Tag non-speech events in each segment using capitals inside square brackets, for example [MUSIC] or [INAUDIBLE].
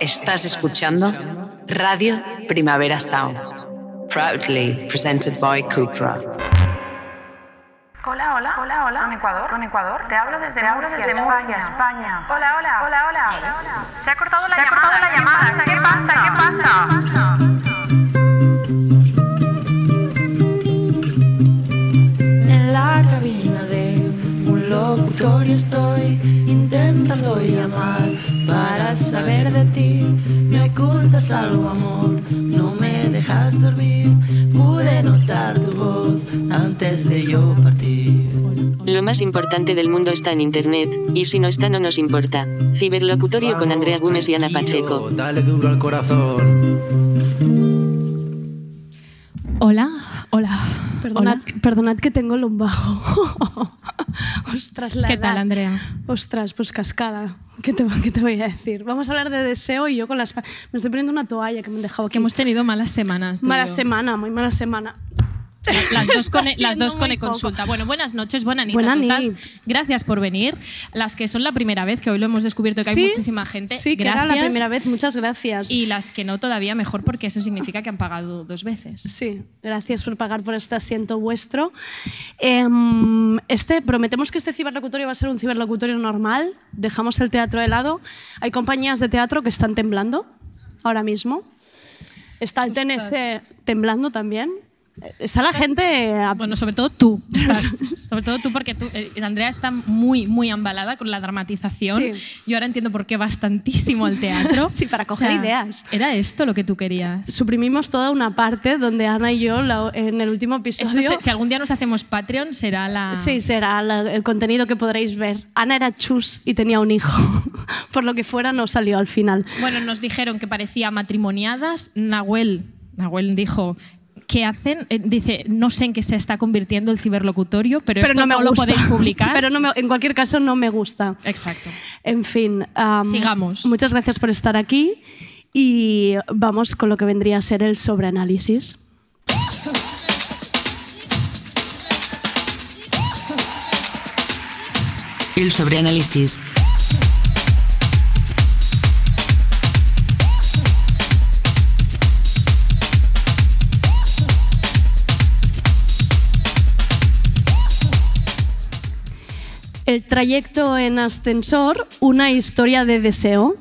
Estás escuchando Radio Primavera Sound, proudly presented by Cupra. Hola, hola, hola, hola, con Ecuador, con Ecuador. Te hablo desde, España, España. Hola, hola, hola, hola. Se ha cortado la llamada. ¿Qué pasa? ¿Qué pasa? En la cabina de un locutorio estoy intentando llamar saber de ti. Me ocultas algo, amor, no me dejas dormir. Pude notar tu voz antes de yo partir. Lo más importante del mundo está en internet, y si no está, no nos importa. Ciberlocutorio con Andrea Gómez y Ana Pacheco. Dale duro al corazón. Hola, hola. Perdonad, perdonad, que tengo lumbago. [LAUGHS] Ostras, la ¿Qué tal, Andrea? Ostras, pues cascada. ¿Qué te, voy a decir? Vamos a hablar de deseo y yo con las... Me estoy poniendo una toalla que me han dejado Que hemos tenido malas semanas. Mala semanas, muy mala semana. Las dos con, e, las dos con e consulta. Bueno, buenas noches, buenas noches. Gracias por venir. Las que son la primera vez, que hoy lo hemos descubierto que hay muchísima gente. Sí, gracias. que era la primera vez, muchas gracias. Y las que no todavía mejor porque eso significa que han pagado dos veces. Sí, gracias por pagar por este asiento vuestro. Em, este, prometemos que este ciberlocutorio va a ser un ciberlocutorio normal. Dejamos el teatro de lado. Hay compañías de teatro que están temblando ahora mismo. Están el temblando también. Está la gente. Bueno, sobre todo tú. [LAUGHS] sobre todo tú, porque tú, eh, Andrea está muy, muy embalada con la dramatización. Yo ahora entiendo por qué tantísimo al teatro. [LAUGHS] Sí, para coger ideas. ¿Era esto lo que tú querías? Suprimimos toda una parte donde Ana y yo, en el último episodio. si algún día nos hacemos Patreon, será la. Sí, será el contenido que podréis ver. Ana era chus y tenía un hijo. [LAUGHS] por lo que fuera, no salió al final. Bueno, nos dijeron que parecía matrimoniadas. Nahuel Nahuel dijo ¿qué hacen? Eh, dice, no sé en qué se está convirtiendo el ciberlocutorio, pero, no, me lo podéis publicar. [LAUGHS] pero no en cualquier caso no me gusta. Exacto. En fin, sigamos. Muchas gracias por estar aquí y vamos con lo que vendría a ser el sobreanálisis. El sobreanálisis. El trayecto en ascensor, una historia de deseo.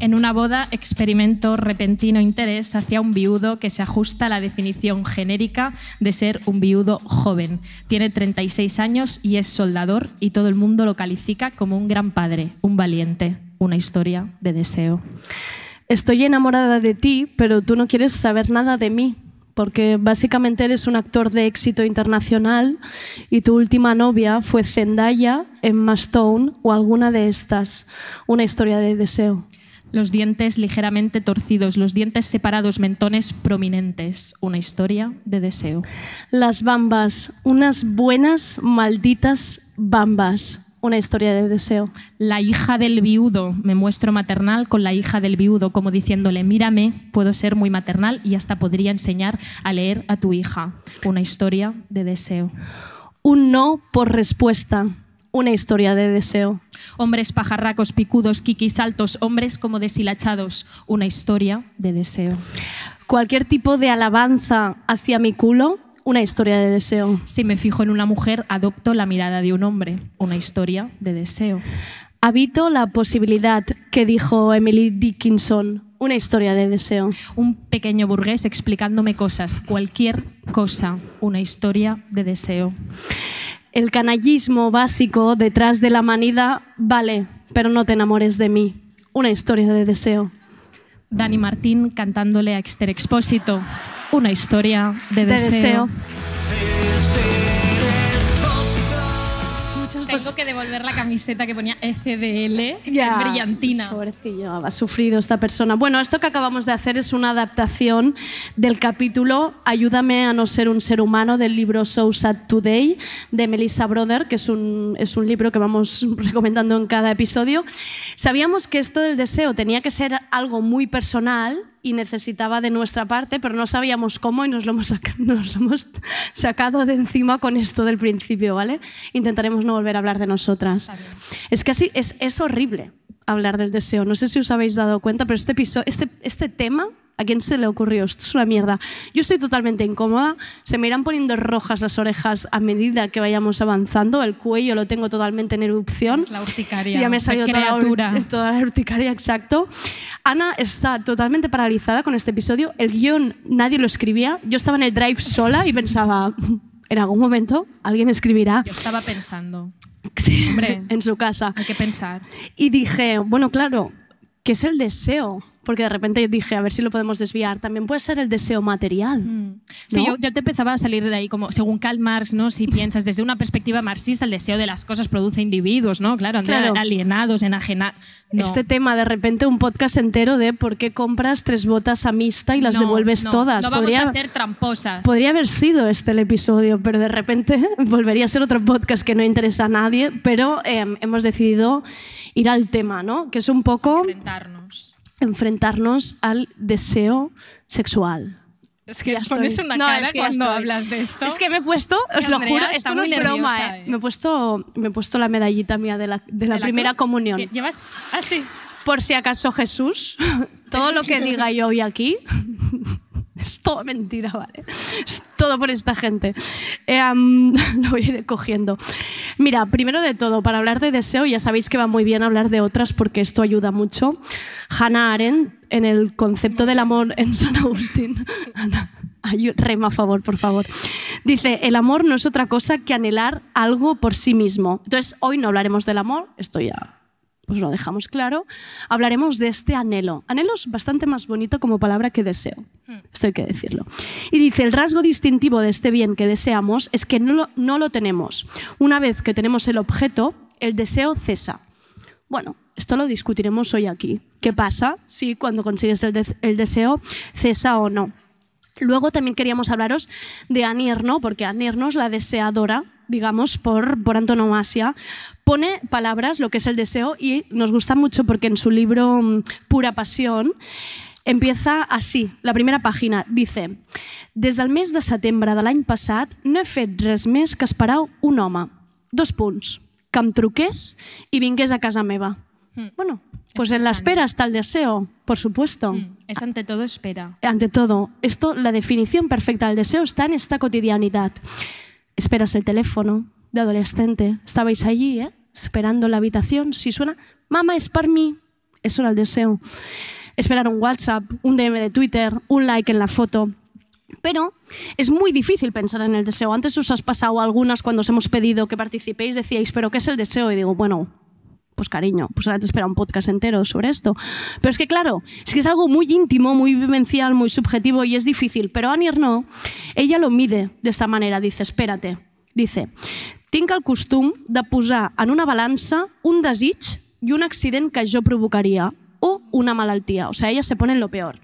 En una boda experimento repentino interés hacia un viudo que se ajusta a la definición genérica de ser un viudo joven. Tiene 36 años y es soldador y todo el mundo lo califica como un gran padre, un valiente, una historia de deseo. Estoy enamorada de ti, pero tú no quieres saber nada de mí porque básicamente eres un actor de éxito internacional y tu última novia fue Zendaya, en Stone o alguna de estas. Una historia de deseo. Los dientes ligeramente torcidos, los dientes separados, mentones prominentes. Una historia de deseo. Las bambas, unas buenas, malditas bambas. Una historia de deseo. La hija del viudo, me muestro maternal con la hija del viudo, como diciéndole, mírame, puedo ser muy maternal y hasta podría enseñar a leer a tu hija. Una historia de deseo. Un no por respuesta. Una historia de deseo. Hombres pajarracos, picudos, saltos, hombres como deshilachados. Una historia de deseo. Cualquier tipo de alabanza hacia mi culo una historia de deseo. Si me fijo en una mujer, adopto la mirada de un hombre, una historia de deseo. Habito la posibilidad que dijo Emily Dickinson, una historia de deseo. Un pequeño burgués explicándome cosas, cualquier cosa, una historia de deseo. El canallismo básico detrás de la manida, vale, pero no te enamores de mí, una historia de deseo. Dani Martín cantándole a Exter Expósito una historia de, deseo. Tengo que devolver la camiseta que ponía sdl ya, brillantina. Pobrecillo, ha sufrido esta persona. Bueno, esto que acabamos de hacer es una adaptación del capítulo Ayúdame a no ser un ser humano del libro So Sad Today de Melissa Brother, que es es un libro que vamos [LAUGHS] recomendando en cada episodio. Sabíamos que esto del deseo tenía que ser algo muy personal y necesitaba de nuestra parte, pero no sabíamos cómo y [LAUGHS] nos lo hemos, sacado de encima con esto del principio, ¿vale? Intentaremos no volver a hablar de nosotras. Es que así es, horrible hablar del deseo. No sé si os habéis dado cuenta, pero este, este, este tema ¿A quién se le ocurrió? Esto es una mierda. Yo estoy totalmente incómoda. Se me irán poniendo rojas las orejas a medida que vayamos avanzando. El cuello lo tengo totalmente en erupción. Es la urticaria. Ya me ha salido toda la, [LAUGHS] toda la urticaria, exacto. Ana está totalmente paralizada con este episodio. El guión nadie lo escribía. Yo estaba en el drive sola y pensaba, mm, en algún momento alguien escribirá. Yo estaba pensando. Sí, Hombre, [LAUGHS] en su casa. Hay que pensar. Y dije, bueno, claro, ¿qué es el deseo? porque de repente dije, a ver si lo podemos desviar. También puede ser el deseo material. Mm. Sí, yo, te empezaba a salir de ahí, como según Karl Marx, ¿no? si piensas desde una perspectiva marxista, el deseo de las cosas produce individuos, ¿no? Claro, alienados, enajenados. Este tema, de repente, un podcast entero de por qué compras tres botas a mista y las devuelves todas. No vamos a ser tramposas. Podría haber sido este el episodio, pero de repente [LAUGHS] volvería a ser otro podcast que no interesa a nadie, pero em, hemos decidido ir al tema, ¿no? Que es un poco... Enfrentarnos enfrentarnos al deseo sexual. Es que pones una no, cuando hablas de esto. Es que me he puesto, os lo juro, esto no es broma, ¿eh? ¿eh? Me, he puesto, me he puesto la medallita mía de la, primera comunión. ¿Llevas? así? Ah, Por si acaso Jesús, [LAUGHS] todo lo que diga yo hoy aquí [LAUGHS] Es todo mentira, ¿vale? Es todo por esta gente. Eh, [LAUGHS] lo voy a ir cogiendo. Mira, primero de todo, para hablar de deseo, ya sabéis que va muy bien hablar de otras porque esto ayuda mucho. Hannah Arendt, en el concepto del amor en San Agustín. [LAUGHS] Ana, rema a favor, por favor. Dice, el amor no es otra cosa que anhelar algo por sí mismo. Entonces, hoy no hablaremos del amor, esto ya pues lo dejamos claro, hablaremos de este anhelo. Anhelo es bastante más bonito como palabra que deseo. Hmm. Esto hay que decirlo. Y dice, el rasgo distintivo de este bien que deseamos es que no lo, no lo tenemos. Una vez que tenemos el objeto, el deseo cesa. Bueno, esto lo discutiremos hoy aquí. ¿Qué pasa si cuando consigues el, el deseo cesa o no? Luego también queríamos hablaros de Anierno, porque Anierno es la deseadora digamos, por, por antonomasia, pone palabras lo que es el deseo y nos gusta mucho porque en su libro mm, Pura Pasión empieza así, la primera página, Dice, Desde el mes de septiembre del año pasado no he fet tres més que esperar un home. Dos puntos, Que em truqués i a casa meva. Hmm. Bueno, pues en la espera está el deseo, por supuesto. Hmm. es ante todo espera. Ante todo. Esto, la definición perfecta del deseo está en esta cotidianidad. Esperas el teléfono de adolescente. Estabais allí, ¿eh? Esperando la habitación. Si suena, mamá, es para mí. Eso era el deseo. Esperar un WhatsApp, un DM de Twitter, un like en la foto. Pero es muy difícil pensar en el deseo. Antes os has pasado algunas cuando os hemos pedido que participéis, decíais, pero ¿qué es el deseo? Y digo, bueno, pues cariño, pues ahora te espera un podcast entero sobre esto. Pero es que claro, es que es algo muy íntimo, muy vivencial, muy subjetivo y es difícil. Pero Annie no, ella lo mide de esta manera, dice, espérate, dice, tinc el costum de posar en una balança un desig i un accident que jo provocaria o una malaltia. O sea, ella se ponen lo peor.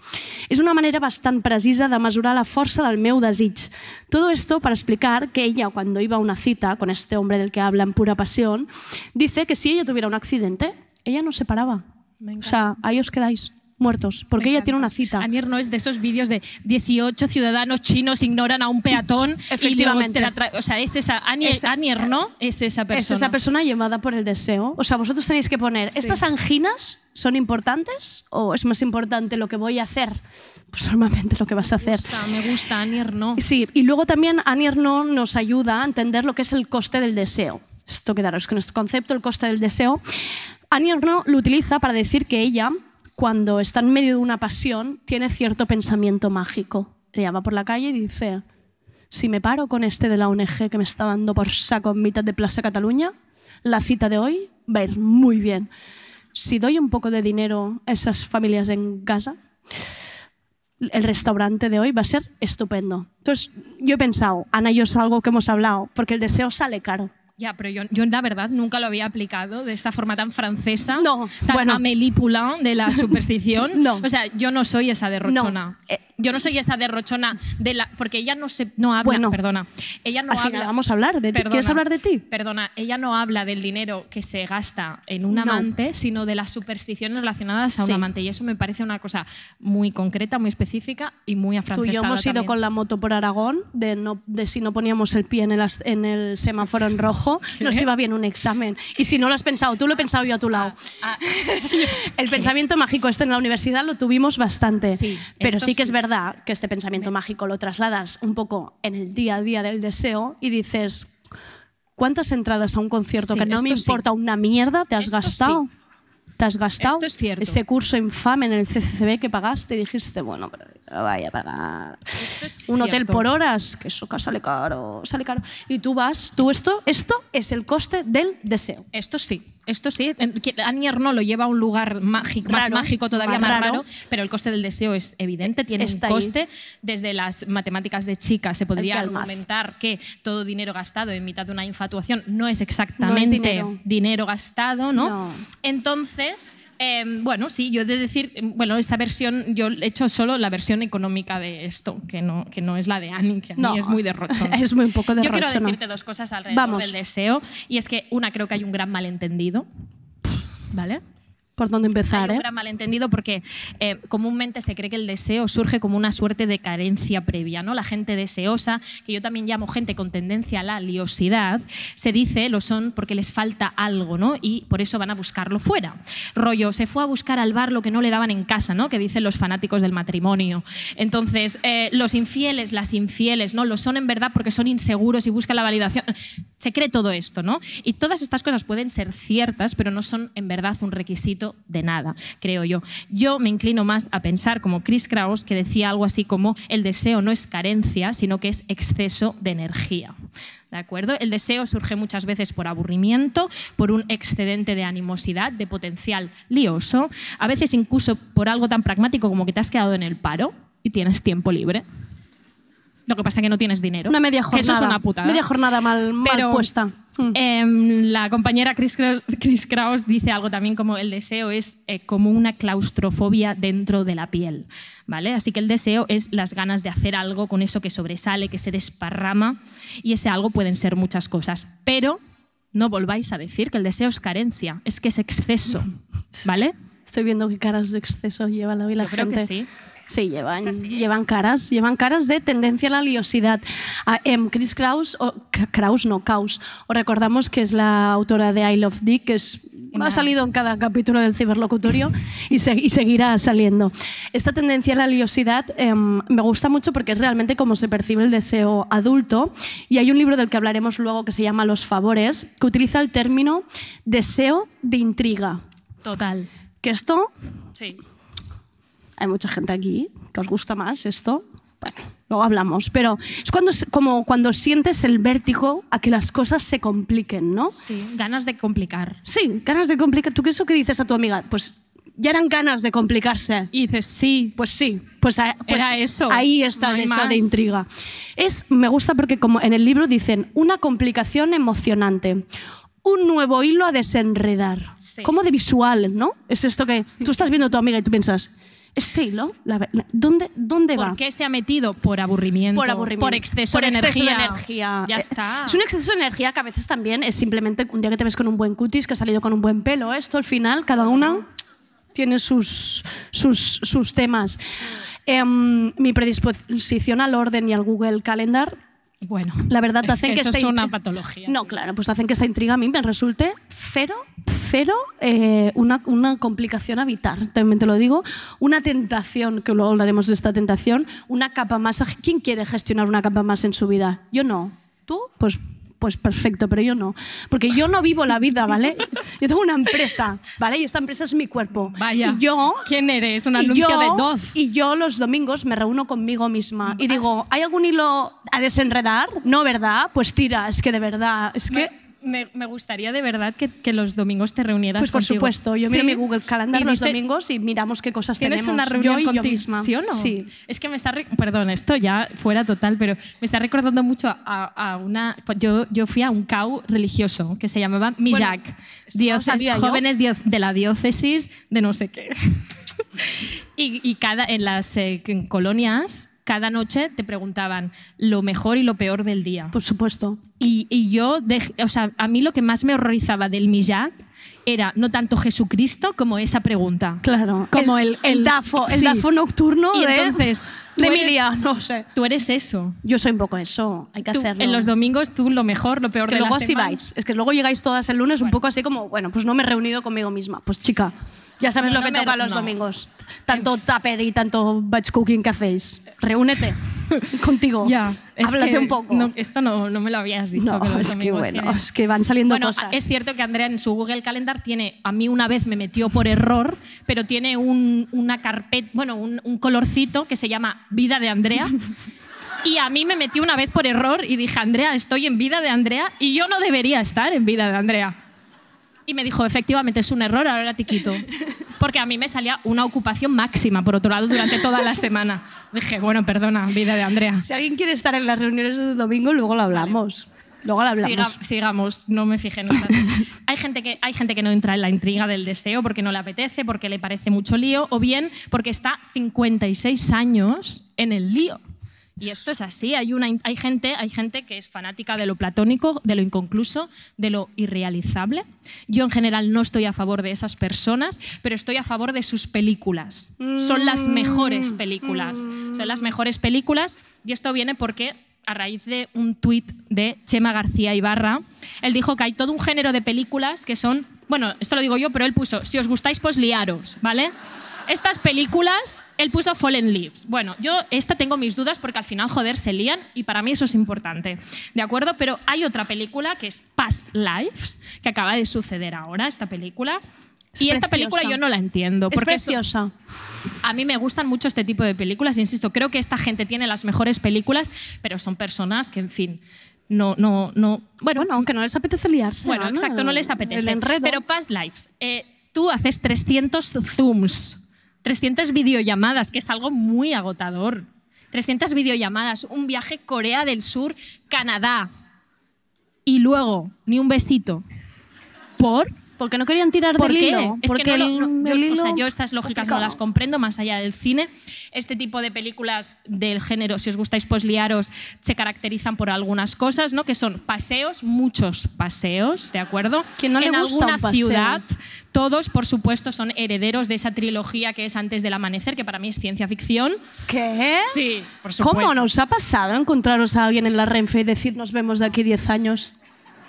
Es una manera bastante precisa de mesurar la força del meu desig. Todo esto para explicar que ella, cuando iba a una cita con este hombre del que habla en pura pasión, dice que si ella tuviera un accidente, ella no se paraba. O sea, ahí os quedáis. muertos, porque ella tiene una cita. Anier no es de esos vídeos de 18 ciudadanos chinos ignoran a un peatón. Efectivamente. o sea, es esa. Anier, ¿no? Es esa persona. Es esa persona llamada por el deseo. O sea, vosotros tenéis que poner, ¿estas anginas son importantes o es más importante lo que voy a hacer? Pues normalmente lo que vas a hacer. Me gusta, me gusta, Anier no. Sí, y luego también Anier no nos ayuda a entender lo que es el coste del deseo. Esto daros con este concepto, el coste del deseo. Anier no lo utiliza para decir que ella cuando está en medio de una pasión, tiene cierto pensamiento mágico. Le llama por la calle y dice, si me paro con este de la ONG que me está dando por saco en mitad de Plaza Cataluña, la cita de hoy va a ir muy bien. Si doy un poco de dinero a esas familias en casa, el restaurante de hoy va a ser estupendo. Entonces, yo he pensado, Ana yo es algo que hemos hablado, porque el deseo sale caro. Ya, pero yo, yo, la verdad nunca lo había aplicado de esta forma tan francesa, tan bueno. de la superstición. [LAUGHS] O sea, yo no soy esa derrochona. Eh, yo no soy esa derrochona de la porque ella no se no habla, bueno. perdona. Ella no habla. vamos a hablar de ¿Quieres hablar de ti? Perdona, ella no habla del dinero que se gasta en un amante, sino de las supersticiones relacionadas a un amante y eso me parece una cosa muy concreta, muy específica y muy afrancesada. Tú y yo hemos ido con la moto por Aragón de no de si no poníamos el pie en el semáforo en rojo nos iba bien un examen. Y si no lo has pensado tú, lo he pensado yo a tu lado. Ah, ah, ah. [LAUGHS] El pensamiento mágico este en la universidad lo tuvimos bastante. pero sí que es verdad que este pensamiento mágico lo trasladas un poco en el día a día del deseo y dices, ¿cuántas entradas a un concierto que no me importa una mierda te has gastado? te has gastado ese curso infame en el CCCB que pagaste y dijiste, bueno, pero vaya a pagar un hotel por horas, que eso sale caro, sale caro. Y tú vas, tú esto, esto es el coste del deseo. Esto sí. Esto sí, Annie no lo lleva a un lugar mágico, más mágico todavía, más, raro, pero el coste del deseo es evidente, tiene coste. Desde las matemáticas de chica se podría argumentar que todo dinero gastado en mitad de una infatuación no es exactamente dinero. gastado, no. Entonces, Em, bueno, sí, yo he de decir, em, bueno, esta versión, yo he hecho solo la versión económica de esto, que no, que no es la de Annie, que a mí es muy derrochona. [LAUGHS] Es muy poco derrochona. Yo quiero decirte dos cosas alrededor Vamos. del deseo, y es que una, creo que hay un gran malentendido, ¿vale? por dónde empezar. Hay un gran malentendido porque eh, comúnmente se cree que el deseo surge como una suerte de carencia previa, ¿no? La gente deseosa, que yo también llamo gente con tendencia a la liosidad, se dice lo son porque les falta algo, ¿no? Y por eso van a buscarlo fuera. Rollo, se fue a buscar al bar lo que no le daban en casa, ¿no? Que dicen los fanáticos del matrimonio. Entonces, eh, los infieles, las infieles, ¿no? Lo son en verdad porque son inseguros y buscan la validación. Se cree todo esto, ¿no? Y todas estas cosas pueden ser ciertas, pero no son en verdad un requisito de nada, creo yo. Yo me inclino más a pensar como Chris Kraus, que decía algo así como el deseo no es carencia, sino que es exceso de energía. ¿De acuerdo? El deseo surge muchas veces por aburrimiento, por un excedente de animosidad, de potencial lioso, a veces incluso por algo tan pragmático como que te has quedado en el paro y tienes tiempo libre. Lo que pasa es que no tienes dinero. Una media jornada. eso es una putada. Media jornada mal, puesta. Mm. Em, la compañera Chris Krauss dice algo también como el deseo es eh, como una claustrofobia dentro de la piel, ¿vale? Así que el deseo es las ganas de hacer algo con eso que sobresale, que se desparrama y ese algo pueden ser muchas cosas. Pero no volváis a decir que el deseo es carencia, es que es exceso, mm. ¿vale? Estoy viendo qué caras de exceso lleva la, vida la Yo Creo que sí. Sí, llevan, llevan caras, llevan caras de tendencia a la liosidad. Ah, em, Chris Kraus, o, Kraus no, Kaus, os recordamos que es la autora de I Love Dick, que es, ha salido en cada capítulo del ciberlocutorio y, y seguirá saliendo. Esta tendencia a la liosidad em, me gusta mucho porque es realmente como se percibe el deseo adulto y hay un libro del que hablaremos luego que se llama Los favores, que utiliza el término deseo de intriga. Total. Que esto... Sí hay mucha gente aquí que os gusta más esto. Bueno, luego hablamos, pero es cuando, como cuando sientes el vértigo a que las cosas se compliquen, ¿no? Sí, ganas de complicar. Sí, ganas de complicar. ¿Tú qué es lo que dices a tu amiga? Pues ya eran ganas de complicarse. Y dices, sí. Pues sí, pues, pues Era eso. ahí está esa de intriga. Es, me gusta porque como en el libro dicen, una complicación emocionante. Un nuevo hilo a desenredar. Como de visual, ¿no? Es esto que tú estás viendo a tu amiga y tú piensas, este dónde dónde va? ¿Por qué se ha metido? Por aburrimiento. Por aburrimiento. Por exceso, de, energía. Ya eh, está. Es un exceso de energía que a veces también es simplemente un día que te ves con un buen cutis, que has salido con un buen pelo. Esto al final, cada una tiene sus, sus, sus temas. Em, mi predisposición al orden y al Google Calendar bueno, la verdad es hacen que, que es una patología. No, claro, pues hacen que esta intriga a mí me resulte cero, tercero, eh, una, una, complicación a evitar, también te lo digo. Una tentación, que luego hablaremos de esta tentación, una capa más. ¿Quién quiere gestionar una capa más en su vida? Yo no. ¿Tú? Pues pues perfecto, pero yo no. Porque yo no vivo la vida, ¿vale? [LAUGHS] Yo tengo una empresa, ¿vale? Y esta empresa es mi cuerpo. Vaya. Y yo, ¿Quién eres? Un anuncio de dos. Y yo los domingos me reúno conmigo misma y digo, ¿hay algún hilo a desenredar? No, ¿verdad? Pues tira, es que de verdad, es que me, gustaría de verdad que, los domingos te reunieras Pues por supuesto, yo miro mi Google Calendar los domingos y miramos qué cosas ¿tienes tenemos una reunión yo, contigo, ¿sí o no? Sí. Es que me está... Perdón, esto ya fuera total, pero me está recordando mucho a, una... Pues yo, yo fui a un cau religioso que se llamaba Mijak, jóvenes de la diócesis de no sé qué. [LAUGHS] y, cada, en las eh, colonias cada noche te preguntaban lo mejor y lo peor del día. Por supuesto. Y, y yo, o sea, a mí lo que más me horrorizaba del Mijak era no tanto Jesucristo como esa pregunta. Claro. Como el, el, dafo, el dafo nocturno de, entonces, mi día, no sé. Tú eres eso. Yo soy un poco eso, hay que hacerlo. En los domingos tú lo mejor, lo peor es que de luego la vais, es que luego llegáis todas el lunes un poco así como, bueno, pues no me he reunido conmigo misma. Pues chica, ya sabes lo que me toca los domingos. Tanto em. tupper y tanto batch cooking que hacéis. Reúnete [LAUGHS] contigo. Ya. Háblate un poco. esto no, me lo habías dicho. que es que bueno, es van saliendo cosas. Es cierto que Andrea en su Google Calendar tiene, a mí una vez me metió por error, pero tiene un, una carpeta, bueno, un, colorcito que se llama Vida de Andrea. [LAUGHS] Y a mí me metió una vez por error y dije, Andrea, estoy en vida de Andrea y yo no debería estar en vida de Andrea y me dijo, efectivamente, es un error, ahora te quito. [LAUGHS] Porque a mí me salía una ocupación máxima, por otro lado, durante toda la semana. Dije, bueno, perdona, vida de Andrea. Si alguien quiere estar en las reuniones de domingo, luego lo hablamos. Luego lo hablamos. sigamos, no me fijé en nada. [LAUGHS] hay, gente que, hay gente que no entra en la intriga del deseo porque no le apetece, porque le parece mucho lío, o bien porque está 56 años en el lío. Y esto es así, hay, gente, hay gente que es fanática de lo platónico, de lo inconcluso, de lo irrealizable. Yo en general no estoy a favor de esas personas, pero estoy a favor de sus películas. Son las mm. mejores películas. Son las mejores películas y esto viene porque a raíz de un tuit de Chema García Ibarra, él dijo que hay todo un género de películas que son, bueno, esto lo digo yo, pero él puso, si os gustáis, pues liaros, ¿vale? estas películas, él puso Fallen Leaves. Bueno, yo esta tengo mis dudas porque al final, joder, se lían y para mí eso es importante. ¿De acuerdo? Pero hay otra película que es Past Lives, que acaba de suceder ahora, esta película. y esta película yo no la entiendo. Porque es preciosa. a mí me gustan mucho este tipo de películas, insisto, creo que esta gente tiene las mejores películas, pero son personas que, en fin, no, no, no. Bueno, aunque no les apetece liarse. Bueno, exacto, no les apetece. Pero Past Lives, eh, tú haces 300 zooms 300 videollamadas, que es algo muy agotador. 300 videollamadas, un viaje Corea del Sur, Canadá. Y luego, ni un besito. ¿Por? Porque no querían tirar ¿Por Es que no, yo, yo estas lógicas no las comprendo más allá del cine. Este tipo de películas del género, si os gustáis posliaros, se caracterizan por algunas cosas, ¿no? Que son paseos, muchos paseos, ¿de acuerdo? Que no le gusta alguna un ciudad todos, por supuesto, son herederos de esa trilogía que es Antes del Amanecer, que para mí es ciencia ficción. ¿Qué? Sí, por supuesto. ¿Cómo nos ha pasado encontraros a alguien en la Renfe y decir nos vemos de aquí 10 años?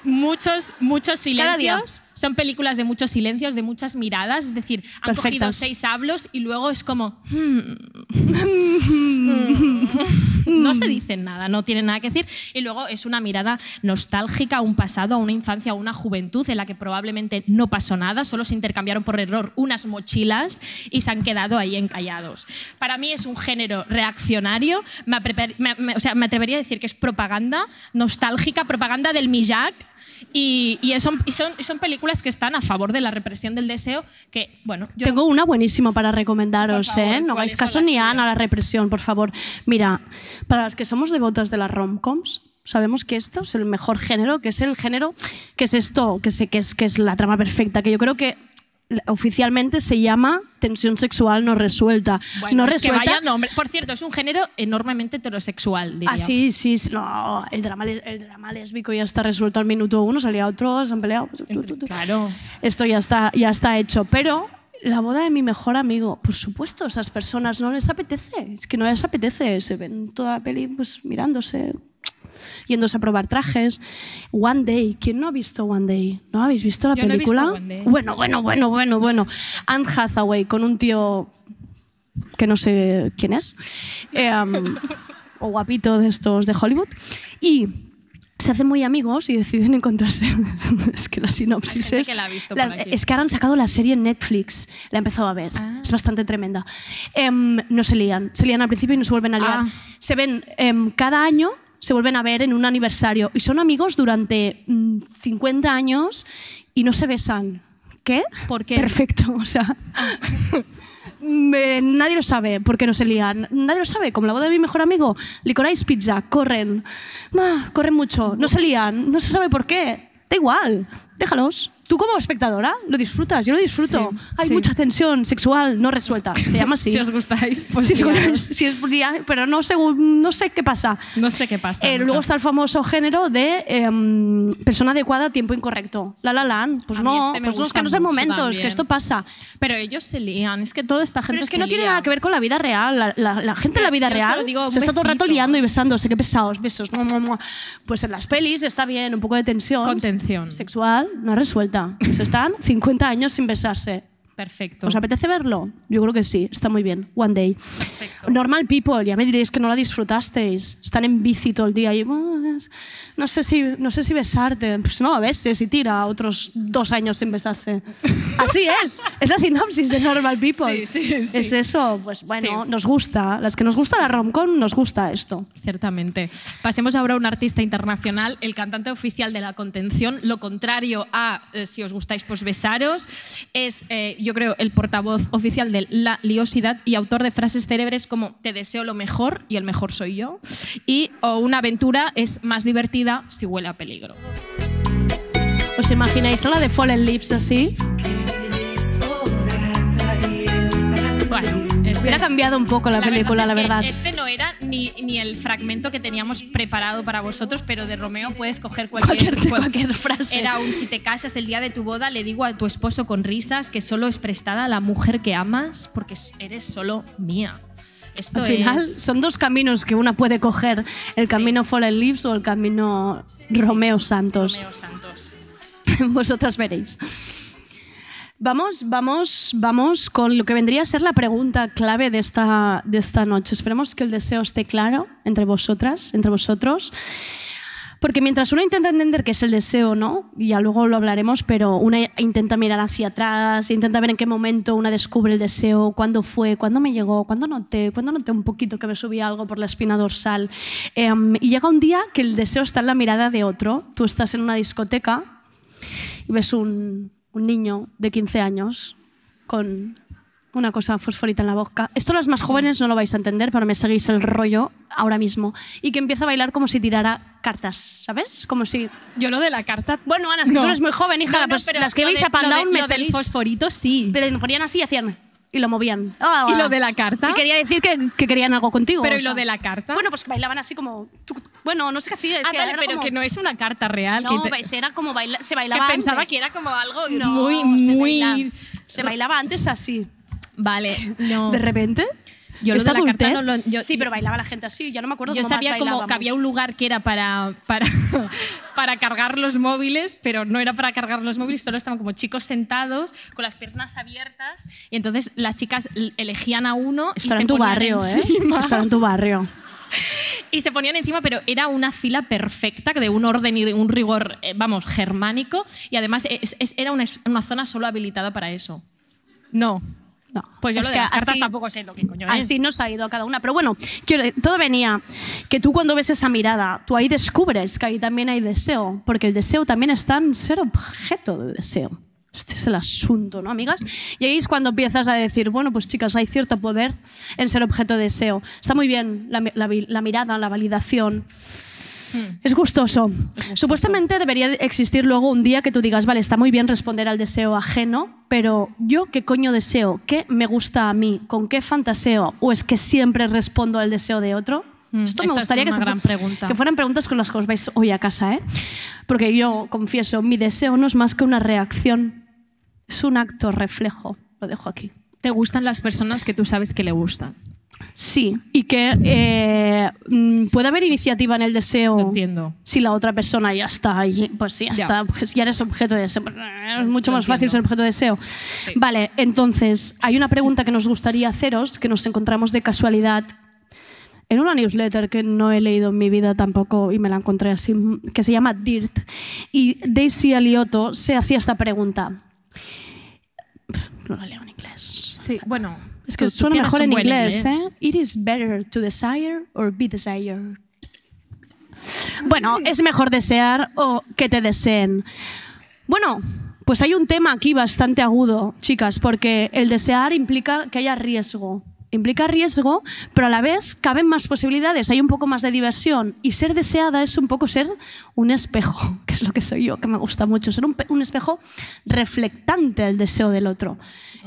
Muchos, muchos silencios son películas de muchos silencios, de muchas miradas, es decir, han cogido seis hablos y luego es como... Hmm. [LAUGHS] no se dicen nada, no tienen nada que decir. Y luego es una mirada nostálgica a un pasado, a una infancia, a una juventud en la que probablemente no pasó nada, solo se intercambiaron por error unas mochilas y se han quedado ahí encallados. Para mí es un género reaccionario, me, o sea, me atrevería a decir que es propaganda nostálgica, propaganda del Mijak y, son, son, películas que están a favor de la represión del deseo, que, bueno... Tengo una buenísima para recomendaros, ¿eh? No hagáis caso ni a la represión, por favor. Mira, para las que somos devotas de las romcoms, sabemos que esto es el mejor género, que es el género que es esto, que, sé, que, es, que es la trama perfecta, que yo creo que oficialmente se llama tensión sexual no resuelta. no resuelta. Por cierto, es un género enormemente heterosexual. Diría. Ah, sí, sí. No, el drama, el drama lésbico ya está resuelto al minuto uno, salía otro, se han peleado. Claro. Esto ya está, ya está hecho. Pero la boda de mi mejor amigo, por supuesto, esas personas no les apetece. Es que no les apetece. Se ven toda la peli pues, mirándose yéndose a probar trajes. One Day, ¿quién no ha visto One Day? ¿No habéis visto la película? No he visto One Day. Bueno, bueno, bueno, bueno, bueno. Anne Hathaway con un tío que no sé quién es, em, o guapito de estos de Hollywood. Y se hacen muy amigos y deciden encontrarse. [LAUGHS] es que la sinopsis es. Que la es que ahora han sacado la serie en Netflix. La he empezado a ver. Ah. Es bastante tremenda. Em, no se lían. Se lían al principio y no se vuelven a liar. Ah. Se ven em, cada año se vuelven a ver en un aniversario y son amigos durante 50 mm, años y no se besan. ¿Qué? ¿Por qué? Perfecto, o sea. [LAUGHS] nadie lo sabe porque no se lían. Nadie lo sabe, como la boda de mi mejor amigo. Licorice Pizza, corren. corren mucho, no se lían, no se sabe por qué. Da igual, déjalos. Tú como espectadora lo disfrutas, yo lo disfruto. Hay mucha tensión sexual no resuelta, se llama así. [LAUGHS] si os gustáis, pues si, pero no sé, no sé qué pasa. No sé qué pasa. Eh, luego está el famoso género de em, persona adecuada, tiempo incorrecto. La la la, pues no, este pues no, es que no sé momentos, que esto pasa. Pero ellos se lían, es que toda esta gente es que no tiene nada que ver con la vida real, la, gente en la vida real se, está todo el rato liando y besando, sé qué pesados, besos. Pues en las pelis está bien, un poco de tensión. Contención. Sexual no resuelta. Se están 50 años sin besarse. Perfecto. ¿Os apetece verlo? Yo creo que sí, está muy bien. One Day. Normal People, ya me diréis que no la disfrutasteis. Están en bici todo el día y no sé si, no sé si besarte. Pues no, a veces y tira otros dos años sin besarse. [LAUGHS] Así es, es la sinopsis de Normal People. Sí, sí, Es eso, pues bueno, nos gusta. Las que nos gusta la romcom, nos gusta esto. Ciertamente. Pasemos ahora a un artista internacional, el cantante oficial de la contención, lo contrario a eh, si os gustáis pues besaros, es... Eh, yo creo, el portavoz oficial de la liosidad y autor de frases célebres como Te deseo lo mejor y el mejor soy yo, y Una aventura es más divertida si huele a peligro. ¿Os imagináis a la de Fallen Leaves así? Bueno hubiera cambiado un poco la, película, la verdad. este no era ni, ni, el fragmento que teníamos preparado para vosotros, pero de Romeo puedes coger [LAUGHS] cualquier, frase. Era un si te casas el día de tu boda, le digo a tu esposo con risas que solo es prestada a la mujer que amas porque eres solo mía. Al final son dos caminos que una puede coger, el camino Fallen Leaves o el camino Romeo Santos. Romeo Santos. [LAUGHS] Vosotras veréis. Vamos, vamos, vamos con lo que vendría a ser la pregunta clave de esta, de esta noche. Esperemos que el deseo esté claro entre vosotras, entre vosotros. Porque mientras uno intenta entender qué es el deseo, ¿no? Y ya luego lo hablaremos, pero uno intenta mirar hacia atrás, intenta ver en qué momento uno descubre el deseo, cuándo fue, cuándo me llegó, cuándo noté, cuándo noté un poquito que me subía algo por la espina dorsal. Em, y llega un día que el deseo está en la mirada de otro. Tú estás en una discoteca y ves un, un niño de 15 años con una cosa fosforita en la boca. Esto los más jóvenes no lo vais a entender, pero me seguís el rollo ahora mismo. Y que empieza a bailar como si tirara cartas, ¿sabes? Como si... Yo lo de la carta... Bueno, Ana, es tú eres muy joven, hija, pues las que veis a Pandown me mes fosforito, sí. Pero me ponían así y hacían y lo movían. Ah, ¿Y lo de la carta? Y quería decir que, querían algo contigo. Pero ¿y lo de la carta? Bueno, pues bailaban así como... Bueno, no sé qué hacía. Ah, pero que no es una carta real. No, pues era como se bailaba que pensaba que era como algo muy, muy... Se, se bailaba antes así. Vale, ¿De repente? Yo lo de la sí, pero bailaba la gente así, ya no me acuerdo Yo sabía como que había un lugar que era para, para, [LAUGHS] para cargar los móviles, pero no era para cargar los móviles, solo estaban como chicos sentados con las piernas abiertas y entonces las chicas elegían a uno y ¿eh? en tu barrio, ¿eh? en tu barrio. Y se ponían encima, pero era una fila perfecta, de un orden y de un rigor, eh, vamos, germánico. Y además era una, una zona solo habilitada para eso. No, pues yo es de que las cartas tampoco sé lo que coño es. Así nos ha ido a cada una. Pero bueno, todo venía que tú cuando ves esa mirada, tú ahí descubres que ahí también hay deseo, porque el deseo también está en ser objeto de deseo. Este es el asunto, ¿no, amigas? Y ahí es cuando empiezas a decir, bueno, pues chicas, hay cierto poder en ser objeto de deseo. Está muy bien la mirada, la validación, es gustoso. Supuestamente debería existir luego un día que tú digas, vale, está muy bien responder al deseo ajeno, pero yo qué coño deseo, qué me gusta a mí, con qué fantaseo, o es que siempre respondo al deseo de otro. Mm, Esto me gustaría que, que fueran preguntas con las que os vais hoy a casa, ¿eh? Porque yo confieso, mi deseo no es más que una reacción, es un acto reflejo. Lo dejo aquí. ¿Te gustan las personas que tú sabes que le gustan? Sí, y que eh, mm, puede haber iniciativa en el deseo. Si la otra persona ya está ahí, pues ya, ya, está, pues ya eres objeto de deseo. Pues, eh, es mucho más fácil ser objeto de deseo. Vale, entonces, hay una pregunta que nos gustaría haceros, que nos encontramos de casualidad en una newsletter que no he leído en mi vida tampoco y me la encontré así, que se llama DIRT, y Daisy Alioto se hacía esta pregunta. No la leo en inglés. Sí, bueno, es que suena mejor en inglés, inglés, ¿eh? It is better to desire or be desired. Bueno, es mejor desear o que te deseen. Bueno, pues hay un tema aquí bastante agudo, chicas, porque el desear implica que haya riesgo implica riesgo, pero a la vez caben más posibilidades, hay un poco más de diversión. Y ser deseada es un poco ser un espejo, [LAUGHS] que es lo que soy yo, que me gusta mucho, ser un, espejo reflectante del deseo del otro.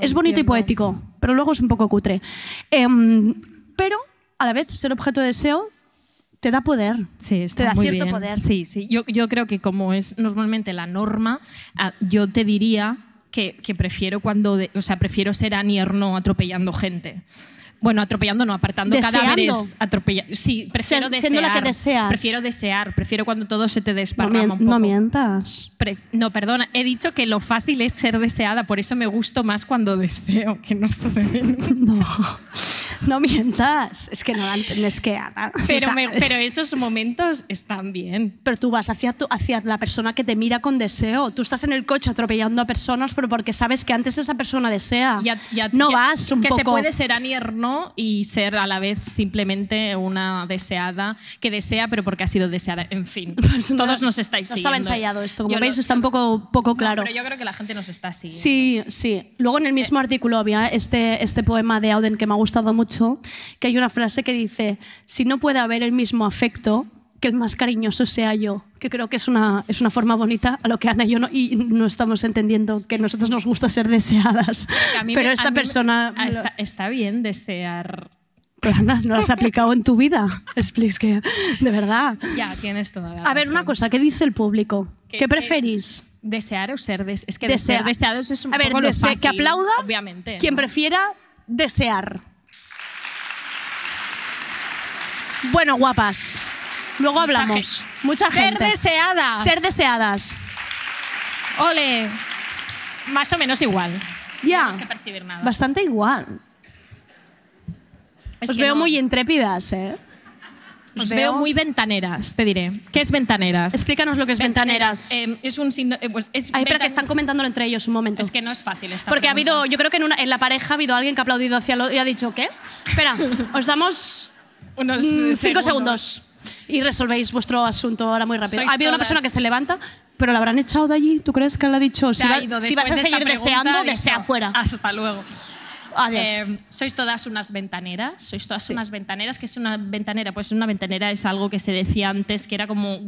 es bonito y poético, pero luego es un poco cutre. Em, pero a la vez ser objeto de deseo te da poder. Sí, te da cierto poder. Sí, sí. Yo, creo que como es normalmente la norma, ah, yo te diría que, prefiero cuando, o sea, prefiero ser anierno atropellando gente. Bueno, atropellando no, apartando cadáveres. Atropellando. Sí, prefiero desear. Siendo la que deseas. Prefiero desear, prefiero cuando todo se te desparrama un poco. No mientas. no, perdona, he dicho que lo fácil es ser deseada, por eso me gusto más cuando deseo, que no sucede No. [LAUGHS] no mientas. Es que no es que Ana. Pero, pero esos momentos están bien. Pero tú vas hacia, hacia la persona que te mira con deseo. Tú estás en el coche atropellando a personas, pero porque sabes que antes esa persona desea. Ya, no vas un que poco. Que se puede ser Anier y ser a la vez simplemente una deseada que desea, pero porque ha sido deseada. En fin, [LAUGHS] pues todos nos estáis no siguiendo. estaba ensayado esto. Como veis, está un poco, poco claro. pero yo creo que la gente nos está siguiendo. Sí, sí. Luego en el mismo eh. artículo había este, este poema de Auden que me ha gustado mucho que hay una frase que dice, si no puede haber el mismo afecto, que el más cariñoso sea yo, que creo que es una, es una forma bonita a lo que Ana y yo no, y no estamos entendiendo, que a nosotros nos gusta ser deseadas. Pero esta persona... Ah, está, bien desear pero no has aplicado en tu vida. Expliques que, de verdad. Ya, tienes toda la A ver, una cosa, ¿qué dice el público? ¿Qué, eh, preferís? desear o ser des Es que deseados es un A ver, que aplauda obviamente, quien prefiera desear. Bueno, guapas. Luego hablamos. Mucha, gente. Ser deseadas. Ser deseadas. Ole. Más o menos igual. Ya. No sé percibir nada. Bastante igual. Os veo muy intrépidas, ¿eh? Os, veo... muy ventaneras, te diré. ¿Qué es ventaneras? Explícanos lo que es ventaneras. Eh, es un signo. Eh, pues, es que están comentándolo entre ellos un momento. Es que no es fácil estar. Porque ha habido, yo creo que en, la pareja ha habido alguien que ha aplaudido hacia lo y ha dicho, ¿qué? Espera, [LAUGHS] os damos unos mm, eh, cinco segundos. Y resolvéis vuestro asunto ahora muy rápido. ha habido una persona que se levanta, pero la habrán echado de allí. ¿Tú crees que le ha dicho? si, vas a seguir deseando, que desea fuera. Hasta luego. Em, sois todas unas ventaneras, sois todas unas ventaneras. ¿Qué es una ventanera? Pues una ventanera es algo que se decía antes, que era como...